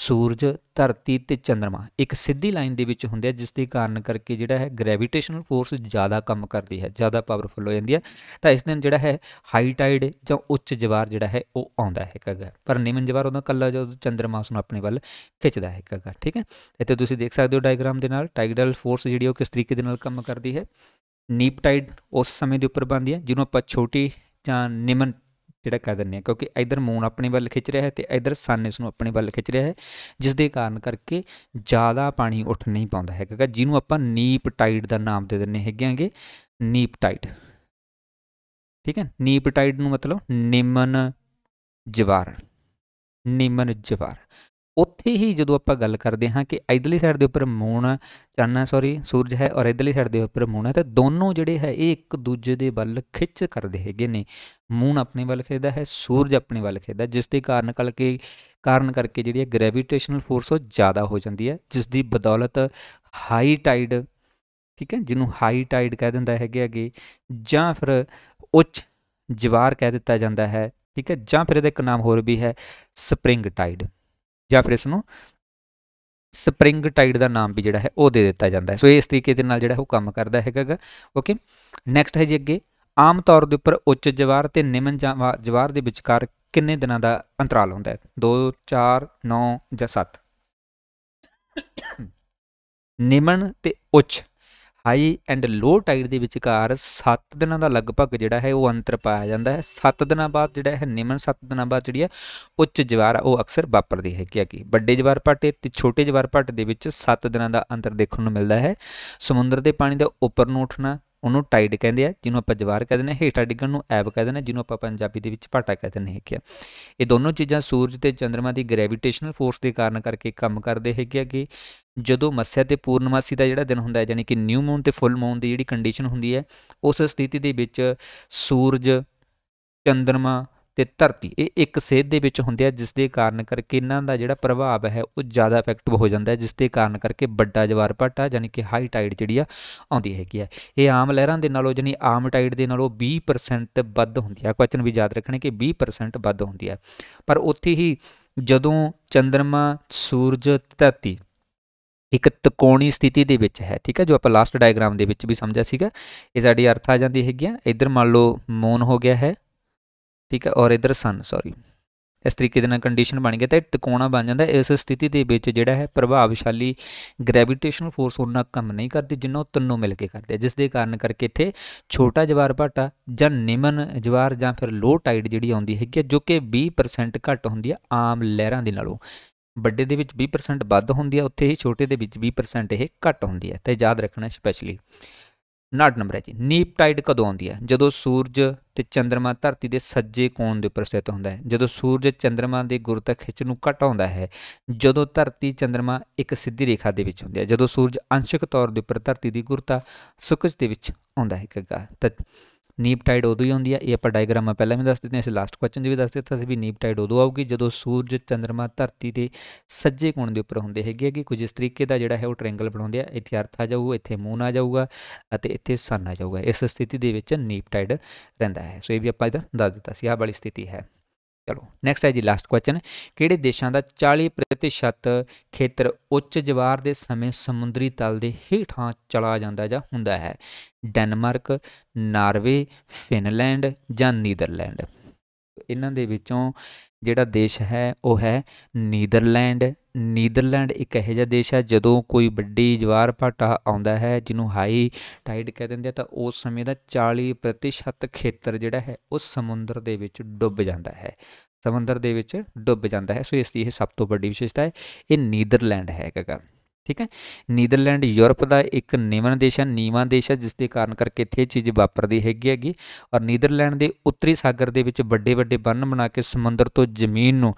ਸੂਰਜ ਧਰਤੀ ਤੇ ਚੰ드ਰਮਾ ਇੱਕ ਸਿੱਧੀ ਲਾਈਨ ਦੇ ਵਿੱਚ ਹੁੰਦੇ ਆ ਜਿਸ ਦੇ ਕਾਰਨ ਕਰਕੇ ਜਿਹੜਾ ਹੈ ਗ੍ਰੈਵਿਟੇਸ਼ਨਲ ਫੋਰਸ ਜ਼ਿਆਦਾ ਕੰਮ ਕਰਦੀ ਹੈ ਜ਼ਿਆਦਾ ਪਾਵਰਫੁੱਲ ਹੋ ਜਾਂਦੀ ਹੈ ਤਾਂ ਇਸ ਦਿਨ ਜਿਹੜਾ ਹੈ ਹਾਈ ਟਾਈਡ ਜਾਂ ਉੱਚ ਜਵਾਰ ਜਿਹੜਾ ਹੈ ਉਹ ਆਉਂਦਾ ਹੈ ਕਗਾ ਕਰਨੀ ਮੰਜਵਾਰ ਉਹਦਾ ਕੱਲਾ ਜੋ ਚੰਦਰਮਾ ਉਸ ਨੂੰ ਆਪਣੇ ਵੱਲ ਖਿੱਚਦਾ ਹੈ ਹੈਗਾ ਠੀਕ ਹੈ ਇੱਥੇ ਤੁਸੀਂ ਦੇਖ ਸਕਦੇ ਹੋ ਡਾਇਗਰਾਮ ਦੇ ਨਾਲ ਟਾਈਡਲ ਫੋਰਸ ਜਿਹੜੀ ਉਹ ਕਿਸ ਤਰੀਕੇ ਦੇ ਨਾਲ ਕੰਮ ਕਰਦੀ ਹੈ ਨੀਪ ਟਾਈਡ ਉਸ ਸਮੇਂ ਦੇ ਉੱਪਰ ਬੰਦੀ ਹੈ ਜਿਹਨੂੰ ਆਪਾਂ ਛੋਟੀ ਜਾਂ ਨਿਮਨ ਜਿਹੜਾ ਕਹਿ ਦਿੰਨੇ ਆ ਕਿਉਂਕਿ ਇਧਰ ਮੂਨ ਆਪਣੇ ਵੱਲ ਖਿੱਚ ਰਿਹਾ ਹੈ ਤੇ ਇਧਰ ਸਨ ਇਸ ਨੂੰ ਆਪਣੇ ਵੱਲ ਖਿੱਚ ਰਿਹਾ ਹੈ ਜਿਸ ਦੇ ਕਾਰਨ ਕਰਕੇ ਜ਼ਿਆਦਾ ਪਾਣੀ ਉੱਠ ਨਹੀਂ ਪਾਉਂਦਾ ਹੈਗਾ ਜਿਹਨੂੰ ਆਪਾਂ ਨੀਪ ਟਾਈਡ ਦਾ ਨਾਮ ਦੇ ਦਿੰਨੇ ਹੈਗੇ ਆਂਗੇ ਨੀਪ ਟਾਈਡ ਠੀਕ ਹੈ ਨੀਪ ਟਾਈਡ ਨੂੰ ਮਤਲਬ ਨਿਮਨ ਜਵਾਰ ਨਿਮਨ ਜਵਾਰ ਉੱਥੇ ਹੀ ਜਦੋਂ ਆਪਾਂ ਗੱਲ ਕਰਦੇ ਹਾਂ ਕਿ ਇਧਰਲੀ ਸਾਈਡ ਦੇ ਉੱਪਰ ਮੂਨ ਚੰਨ ਸੌਰੀ ਸੂਰਜ ਹੈ ਔਰ ਇਧਰਲੀ ਸਾਈਡ ਦੇ ਉੱਪਰ ਮੂਨ ਹੈ ਤਾਂ ਦੋਨੋਂ ਜਿਹੜੇ ਹੈ ਇਹ ਇੱਕ ਦੂਜੇ ਦੇ ਵੱਲ ਖਿੱਚ ਕਰਦੇ ਹੈਗੇ ਨੇ ਮੂਨ ਆਪਣੇ ਵੱਲ ਖਿੱਚਦਾ ਹੈ ਸੂਰਜ ਆਪਣੇ ਵੱਲ ਖਿੱਚਦਾ ਜਿਸ ਦੇ ਕਾਰਨ ਕਲਕੇ ਕਾਰਨ ਕਰਕੇ ਜਿਹੜੀ ਹੈ ਗ੍ਰੈਵਿਟੇਸ਼ਨਲ ਫੋਰਸ ਉਹ ਜ਼ਿਆਦਾ ਹੋ ਜਾਂਦੀ ਹੈ ਜਿਸ ਦੀ ਬਦੌਲਤ ਹਾਈ ਟਾਈਡ ਠੀਕ ਹੈ ਜਿਹਨੂੰ ਹਾਈ ਟਾਈਡ ਕਹਿ ਦਿੰਦਾ ਹੈਗੇ ਅਗੇ ਜਾਂ ਫਿਰ ਉੱਚ ਜਵਾਰ ਕਹਿ ਦਿੱਤਾ ਜਾਂਦਾ ਹੈ ਠੀਕ ਹੈ ਜਾਂ ਫਿਰ ਇਹਦਾ ਇੱਕ ਨਾਮ ਹੋਰ ਵੀ ਹੈ ਸਪ੍ਰਿੰਗ ਟਾਈਡ ਜਾਂ ਫਿਰ ਇਸ ਨੂੰ ਸਪ੍ਰਿੰਗ ਟਾਈਡ ਦਾ ਨਾਮ ਵੀ ਜਿਹੜਾ ਹੈ ਉਹ ਦੇ ਦਿੱਤਾ ਜਾਂਦਾ ਹੈ ਸੋ ਇਸ ਤਰੀਕੇ ਦੇ ਨਾਲ ਜਿਹੜਾ ਉਹ ਕੰਮ ਕਰਦਾ ਹੈਗਾਗਾ ਓਕੇ ਨੈਕਸਟ ਹੈ ਜੀ ਅੱਗੇ ਆਮ ਤੌਰ ਦੇ ਉੱਪਰ ਉੱਚ ਜਵਾਰ ਤੇ ਨਿਮਨ ਜਵਾਰ ਦੇ ਵਿਚਕਾਰ ਕਿੰਨੇ ਦਿਨਾਂ ਦਾ ਅੰਤਰਾਲ ਹੁੰਦਾ ਹੈ 2 4 9 ਜਾਂ 7 ਨਿਮਨ ਤੇ ਉੱਚ ਹਾਈ ਐਂਡ ਲੋ ਟਾਈਡ ਦੇ ਵਿਚਕਾਰ 7 ਦਿਨਾਂ ਦਾ ਲਗਭਗ ਜਿਹੜਾ ਹੈ ਉਹ ਅੰਤਰ ਪਾਇਆ ਜਾਂਦਾ ਹੈ 7 ਦਿਨਾਂ ਬਾਅਦ ਜਿਹੜਾ ਹੈ ਨਿਮਨ 7 ਦਿਨਾਂ ਬਾਅਦ ਜਿਹੜੀ ਹੈ ਉੱਚ ਜਵਾਰ ਉਹ ਅਕਸਰ ਵਾਪਰਦੀ ਹੈ ਕਿ ਕਿ ਵੱਡੇ ਜਵਾਰ ਪਾਟੇ ਤੇ ਛੋਟੇ ਜਵਾਰ ਭਾਟੇ ਦੇ ਵਿੱਚ 7 ਦਿਨਾਂ ਦਾ ਅੰਤਰ ਦੇਖਣ ਨੂੰ ਮਿਲਦਾ ਹੈ ਸਮੁੰਦਰ ਦੇ ਪਾਣੀ ਦਾ ਉੱਪਰ ਨੂੰ ਉੱਠਣਾ ਉਹਨੂੰ ਟਾਈਡ ਕਹਿੰਦੇ ਆ ਜਿਹਨੂੰ ਆਪਾਂ ਜਵਾਰ ਕਹਿੰਦੇ ਨੇ ਹੇਠਾਂ ਡਿੱਗਣ ਨੂੰ ਐਬ ਕਹਿੰਦੇ ਨੇ ਜਿਹਨੂੰ ਆਪਾਂ ਪੰਜਾਬੀ ਦੇ ਵਿੱਚ ਪਾਟਾ ਕਹਿੰਦੇ ਨੇ ਹੈਗੇ ਇਹ ਦੋਨੋਂ ਚੀਜ਼ਾਂ ਸੂਰਜ ਤੇ ਚੰ드ਰਮਾ ਦੀ ਗ੍ਰੈਵਿਟੇਸ਼ਨਲ ਫੋਰਸ ਦੇ ਕਾਰਨ ਕਰਕੇ ਕੰਮ ਕਰਦੇ ਹੈਗੇ ਆ ਕਿ ਜਦੋਂ ਮੱਸਿਆ ਤੇ ਪੂਰਨਮਾਸੀ ਦਾ ਜਿਹੜਾ ਦਿਨ ਹੁੰਦਾ ਹੈ ਯਾਨੀ ਕਿ ਨਿਊ ਮੂਨ ਤੇ ਫੁੱਲ ਮੂਨ ਦੀ ਜਿਹੜੀ ਕੰਡੀਸ਼ਨ ਹੁੰਦੀ ਹੈ ਉਸ ਸਥਿਤੀ ਦੇ ਵਿੱਚ ਸੂਰਜ ਚੰ드ਰਮਾ ਤੇ ਧਰਤੀ ਇਹ ਇੱਕ ਸੇਧ ਦੇ ਵਿੱਚ ਹੁੰਦੇ ਆ ਜਿਸ ਦੇ ਕਾਰਨ ਕਰਕੇ ਇਹਨਾਂ ਦਾ ਜਿਹੜਾ ਪ੍ਰਭਾਵ ਹੈ ਉਹ ਜ਼ਿਆਦਾ ਇਫੈਕਟਿਵ ਹੋ ਜਾਂਦਾ ਹੈ ਜਿਸ ਦੇ ਕਾਰਨ ਕਰਕੇ ਵੱਡਾ ਜਵਾਰ ਭਾਟਾ ਯਾਨੀ ਕਿ ਹਾਈ ਟਾਈਡ ਜਿਹੜੀ ਆ ਆਉਂਦੀ ਹੈਗੀ ਆ ਇਹ ਆਮ ਲਹਿਰਾਂ ਦੇ ਨਾਲੋਂ ਯਾਨੀ ਆਮ ਟਾਈਡ ਦੇ ਨਾਲੋਂ 20% ਵੱਧ ਹੁੰਦੀ ਆ ਕੁਐਸਚਨ ਵੀ ਯਾਦ ਰੱਖਣੇ ਕਿ 20% ਵੱਧ ਹੁੰਦੀ ਆ ਪਰ ਉੱਥੇ ਹੀ ਜਦੋਂ ਚੰ드ਰਮਾ ਸੂਰਜ ਧਰਤੀ ਇੱਕ ਤਕੋਣੀ ਸਥਿਤੀ ਦੇ ਵਿੱਚ ਹੈ ਠੀਕ ਹੈ ਜੋ ਆਪਾਂ ਲਾਸਟ ਡਾਇਗਰਾਮ ਦੇ ਵਿੱਚ ਵੀ ਸਮਝਿਆ ਸੀਗਾ ਇਹ ਸਾਡੀ ਅਰਥ ਆ ਜਾਂਦੀ ਹੈਗੀ ਆ ਇਧਰ ਮੰਨ ਲਓ ਮੂਨ ਹੋ ਗਿਆ ਹੈ ਠੀਕ ਹੈ ਔਰ ਇਧਰ ਸਨ ਸੌਰੀ ਇਸ ਤਰੀਕੇ ਦੇ ਨਾਲ ਕੰਡੀਸ਼ਨ ਬਣ ਗਿਆ ਤਾਂ ਇਹ ਤਕੋਣਾ ਬਣ ਜਾਂਦਾ ਇਸ ਸਥਿਤੀ ਦੇ ਵਿੱਚ ਜਿਹੜਾ ਹੈ ਪ੍ਰਭਾਵਸ਼ਾਲੀ ਗ੍ਰੈਵਿਟੇਸ਼ਨਲ ਫੋਰਸ ਉਹਨਾਂ ਕੰਮ ਨਹੀਂ ਕਰਦੀ ਜਿੰਨਾ ਉਹ ਤਿੰਨੋਂ ਮਿਲ ਕੇ ਕਰਦੇ ਜਿਸ ਦੇ ਕਾਰਨ ਕਰਕੇ ਇੱਥੇ ਛੋਟਾ ਜਵਾਰ ਭਾਟਾ ਜਾਂ ਨਿਮਨ ਜਵਾਰ ਜਾਂ ਫਿਰ ਲੋ ਟਾਈਡ ਜਿਹੜੀ ਆਉਂਦੀ ਹੈਗੀ ਜੋ ਕਿ 20% ਘੱਟ ਹੁੰਦੀ ਹੈ ਆਮ ਲਹਿਰਾਂ ਦੇ ਨਾਲੋਂ ਵੱਡੇ ਦੇ ਵਿੱਚ 20% ਵੱਧ ਹੁੰਦੀ ਹੈ ਉੱਥੇ ਹੀ ਛੋਟੇ ਦੇ ਵਿੱਚ 20% ਇਹ ਘੱਟ ਹੁੰਦੀ ਹੈ ਤੇ ਯਾਦ ਰੱਖਣਾ ਸਪੈਸ਼ਲੀ ਨਾਟ ਨੰਬਰ ਹੈ ਜੀ ਨੀਪ ਟਾਈਡ ਕਦੋਂ ਆਉਂਦੀ ਹੈ ਜਦੋਂ ਸੂਰਜ ਤੇ ਚੰ드ਰਮਾ ਧਰਤੀ ਦੇ ਸੱਜੇ ਕੋਣ ਦੇ ਉੱਪਰ ਸਥਿਤ ਹੁੰਦਾ ਹੈ ਜਦੋਂ ਸੂਰਜ ਚੰ드ਰਮਾ ਦੇ ਗੁਰਤਾ ਖਿੱਚ ਨੂੰ ਘਟਾਉਂਦਾ ਹੈ ਜਦੋਂ ਧਰਤੀ ਚੰ드ਰਮਾ ਇੱਕ ਸਿੱਧੀ ਰੇਖਾ ਦੇ ਵਿੱਚ ਹੁੰਦੀ ਹੈ ਜਦੋਂ ਸੂਰਜ ਅੰਸ਼ਕ ਤੌਰ ਦੇ ਉੱਪਰ ਧਰਤੀ ਦੀ ਗੁਰਤਾ ਸੁਕਜ ਦੇ ਵਿੱਚ ਆਉਂਦਾ ਹੈ ਗੱਗਾ ਤਾਂ ਨੀਪ ਟਾਈਡ ਉਦੋਂ ਹੀ ਹੁੰਦੀ ਹੈ ਇਹ ਆਪਾਂ ਡਾਇਗਰਾਮ ਆ ਪਹਿਲਾਂ ਵੀ ਦੱਸ ਦਿੱਤੇ ਅਸੀਂ ਲਾਸਟ ਕੁਐਸਚਨ ਦੇ ਵੀ ਦੱਸ ਦਿੱਤਾ ਸੀ ਵੀ ਨੀਪ ਟਾਈਡ ਉਦੋਂ ਆਊਗੀ ਜਦੋਂ ਸੂਰਜ ਚੰ드ਰਮਾ ਧਰਤੀ ਦੇ ਸੱਜੇ ਕੋਣ ਦੇ ਉੱਪਰ ਹੁੰਦੇ ਹੈਗੇ ਕਿ ਕੁਝ ਇਸ ਤਰੀਕੇ ਦਾ ਜਿਹੜਾ ਹੈ ਉਹ ਟ੍ਰਾਇੰਗਲ ਬਣਾਉਂਦੇ ਆ ਇੱਥੇ ਅਰਥ ਆ ਜਾਊ ਇੱਥੇ ਮੂਨ ਆ ਜਾਊਗਾ ਅਤੇ ਇੱਥੇ ਸਨ ਆ ਜਾਊਗਾ ਇਸ ਸਥਿਤੀ ਦੇ ਵਿੱਚ ਨੀਪ ਟਾਈਡ ਰਹਿੰਦਾ ਹੈ ਸੋ ਇਹ ਵੀ ਆਪਾਂ ਇਹਦਾ ਦੱਸ ਦਿੱਤਾ ਸੀ ਆਹ ਵਾਲੀ ਸਥਿਤੀ ਹੈ ਚਲੋ ਨੈਕਸਟ ਹੈ ਜੀ ਲਾਸਟ ਕੁਐਸਚਨ ਕਿਹੜੇ ਦੇਸ਼ਾਂ ਦਾ 40% ਖੇਤਰ ਉੱਚ ਜਵਾਰ ਦੇ ਸਮੇਂ ਸਮੁੰਦਰੀ ਤਲ ਦੇ ਹੇਠਾਂ ਚਲਾ ਜਾਂਦਾ ਜਾਂ ਹੁੰਦਾ ਹੈ ਡੈਨਮਾਰਕ ਨਾਰਵੇ ਫਿਨਲੈਂਡ ਜਾਂ ਨੀਦਰਲੈਂਡ ਇਹਨਾਂ ਦੇ ਵਿੱਚੋਂ ਜਿਹੜਾ ਦੇਸ਼ ਹੈ ਉਹ ਹੈ ਨੀਦਰਲੈਂਡ ਨੀਦਰਲੈਂਡ ਇੱਕ ਇਹੋ ਜਿਹਾ ਦੇਸ਼ ਹੈ ਜਦੋਂ ਕੋਈ ਵੱਡੀ ਜਵਾਰ ਭਾਟਾ ਆਉਂਦਾ ਹੈ ਜਿਹਨੂੰ ਹਾਈ ਟਾਈਡ ਕਹਿ ਦਿੰਦੇ ਆ ਤਾਂ ਉਸ ਸਮੇਂ ਦਾ 40% ਖੇਤਰ ਜਿਹੜਾ ਹੈ ਉਹ ਸਮੁੰਦਰ ਦੇ ਵਿੱਚ ਡੁੱਬ ਜਾਂਦਾ ਹੈ ਸਮੁੰਦਰ ਦੇ ਵਿੱਚ ਡੁੱਬ ਜਾਂਦਾ ਹੈ ਸੋ ਇਸ ਦੀ ਇਹ ਸਭ ਤੋਂ ਵੱਡੀ ਵਿਸ਼ੇਸ਼ਤਾ ਹੈ ਇਹ ਨੀਦਰਲੈਂਡ ਹੈ ਹੈਗਾ ਠੀਕ ਹੈ ਨੀਦਰਲੈਂਡ ਯੂਰਪ ਦਾ ਇੱਕ ਨੀਵਾਂ ਦੇਸ਼ ਹੈ ਨੀਵਾਂ ਦੇਸ਼ ਹੈ ਜਿਸ ਦੇ ਕਾਰਨ ਕਰਕੇ ਇੱਥੇ ਇਹ ਚੀਜ਼ ਵਾਪਰਦੀ ਹੈਗੀ ਹੈਗੀ ਔਰ ਨੀਦਰਲੈਂਡ ਦੇ ਉੱਤਰੀ ਸਾਗਰ ਦੇ ਵਿੱਚ ਵੱਡੇ ਵੱਡੇ ਬੰਨ ਬਣਾ ਕੇ ਸਮੁੰਦਰ ਤੋਂ ਜ਼ਮੀਨ ਨੂੰ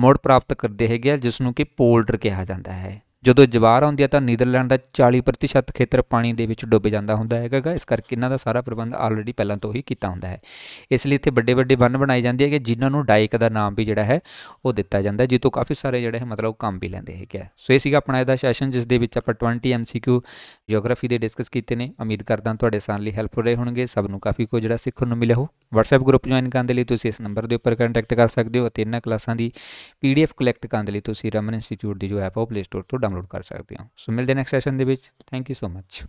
ਮੋੜ ਪ੍ਰਾਪਤ ਕਰਦੇ ਹੈਗੇ ਜਿਸ ਨੂੰ ਕਿ ਪੋਲਡਰ ਕਿਹਾ ਜਾਂਦਾ ਹੈ ਜਦੋਂ ਜਵਾਰ ਆਉਂਦੀ ਹੈ ਤਾਂ ਨੀਦਰਲੈਂਡ ਦਾ 40% ਖੇਤਰ ਪਾਣੀ ਦੇ ਵਿੱਚ ਡੁੱਬ ਜਾਂਦਾ ਹੁੰਦਾ ਹੈਗਾ ਇਸ ਕਰਕੇ ਇਹਨਾਂ ਦਾ ਸਾਰਾ ਪ੍ਰਬੰਧ ਆਲਰੇਡੀ ਪਹਿਲਾਂ ਤੋਂ ਹੀ ਕੀਤਾ ਹੁੰਦਾ ਹੈ ਇਸ ਲਈ ਇੱਥੇ ਵੱਡੇ ਵੱਡੇ ਬੰਨ ਬਣਾਏ ਜਾਂਦੇ ਹੈਗੇ ਜਿਨ੍ਹਾਂ ਨੂੰ ਡਾਈਕ ਦਾ ਨਾਮ ਵੀ ਜਿਹੜਾ ਹੈ ਉਹ ਦਿੱਤਾ ਜਾਂਦਾ ਜਿੱਤੋਂ ਕਾਫੀ ਸਾਰੇ ਜਿਹੜੇ ਹੈ ਮਤਲਬ ਕੰਮ ਵੀ ਲੈਂਦੇ ਹੈਗੇ ਸੋ ਇਹ ਸੀਗਾ ਆਪਣਾ ਇਹਦਾ ਸੈਸ਼ਨ ਜਿਸ ਦੇ ਵਿੱਚ ਆਪਾਂ 20 ਐਮਸੀਕਿਊ ਜੀਓਗ੍ਰਾਫੀ ਦੇ ਡਿਸਕਸ ਕੀਤੇ ਨੇ ਉਮੀਦ ਕਰਦਾ ਤੁਹਾਡੇ ਸਾਰਿਆਂ ਲਈ ਹੈਲਪਫੁਲ ਰਹੇ ਹੋਣਗੇ ਸਭ ਨੂੰ ਕਾਫੀ ਕੁਝ ਜਿਹੜਾ ਸਿੱਖਣ ਨੂੰ ਮਿਲਿਆ ਹੋ WhatsApp ਗਰੁੱਪ ਜੁਆਇਨ ਕਰਨ ਦੇ ਲਈ ਤੁਸੀਂ ਇਸ ਨੰਬਰ ਦੇ ਉੱਪਰ ਕੰਟੈਕਟ ਕਰ ਸਕਦੇ ਹੋ ਅਤੇ ਇਹਨਾਂ ਕਲਾਸਾਂ ਦੀ PDF ਕਲੈਕਟ ਕਰਨ ਦੇ ਲਈ ਤੁਸੀਂ ਰਮਨ ਇੰਸਟੀਚਿਊਟ ਦੀ ਜੋ ਐਪ ਉਹ ਪਲੇ ਸਟੋਰ ਤੋਂ ਡਾਊਨਲੋਡ ਕਰ ਸਕਦੇ ਹੋ ਸੋ ਮਿਲਦੇ ਨੈਕਸਟ ਸੈਸ਼ਨ ਦੇ ਵਿੱਚ ਥੈਂਕ ਯੂ ਸੋ ਮੱਚ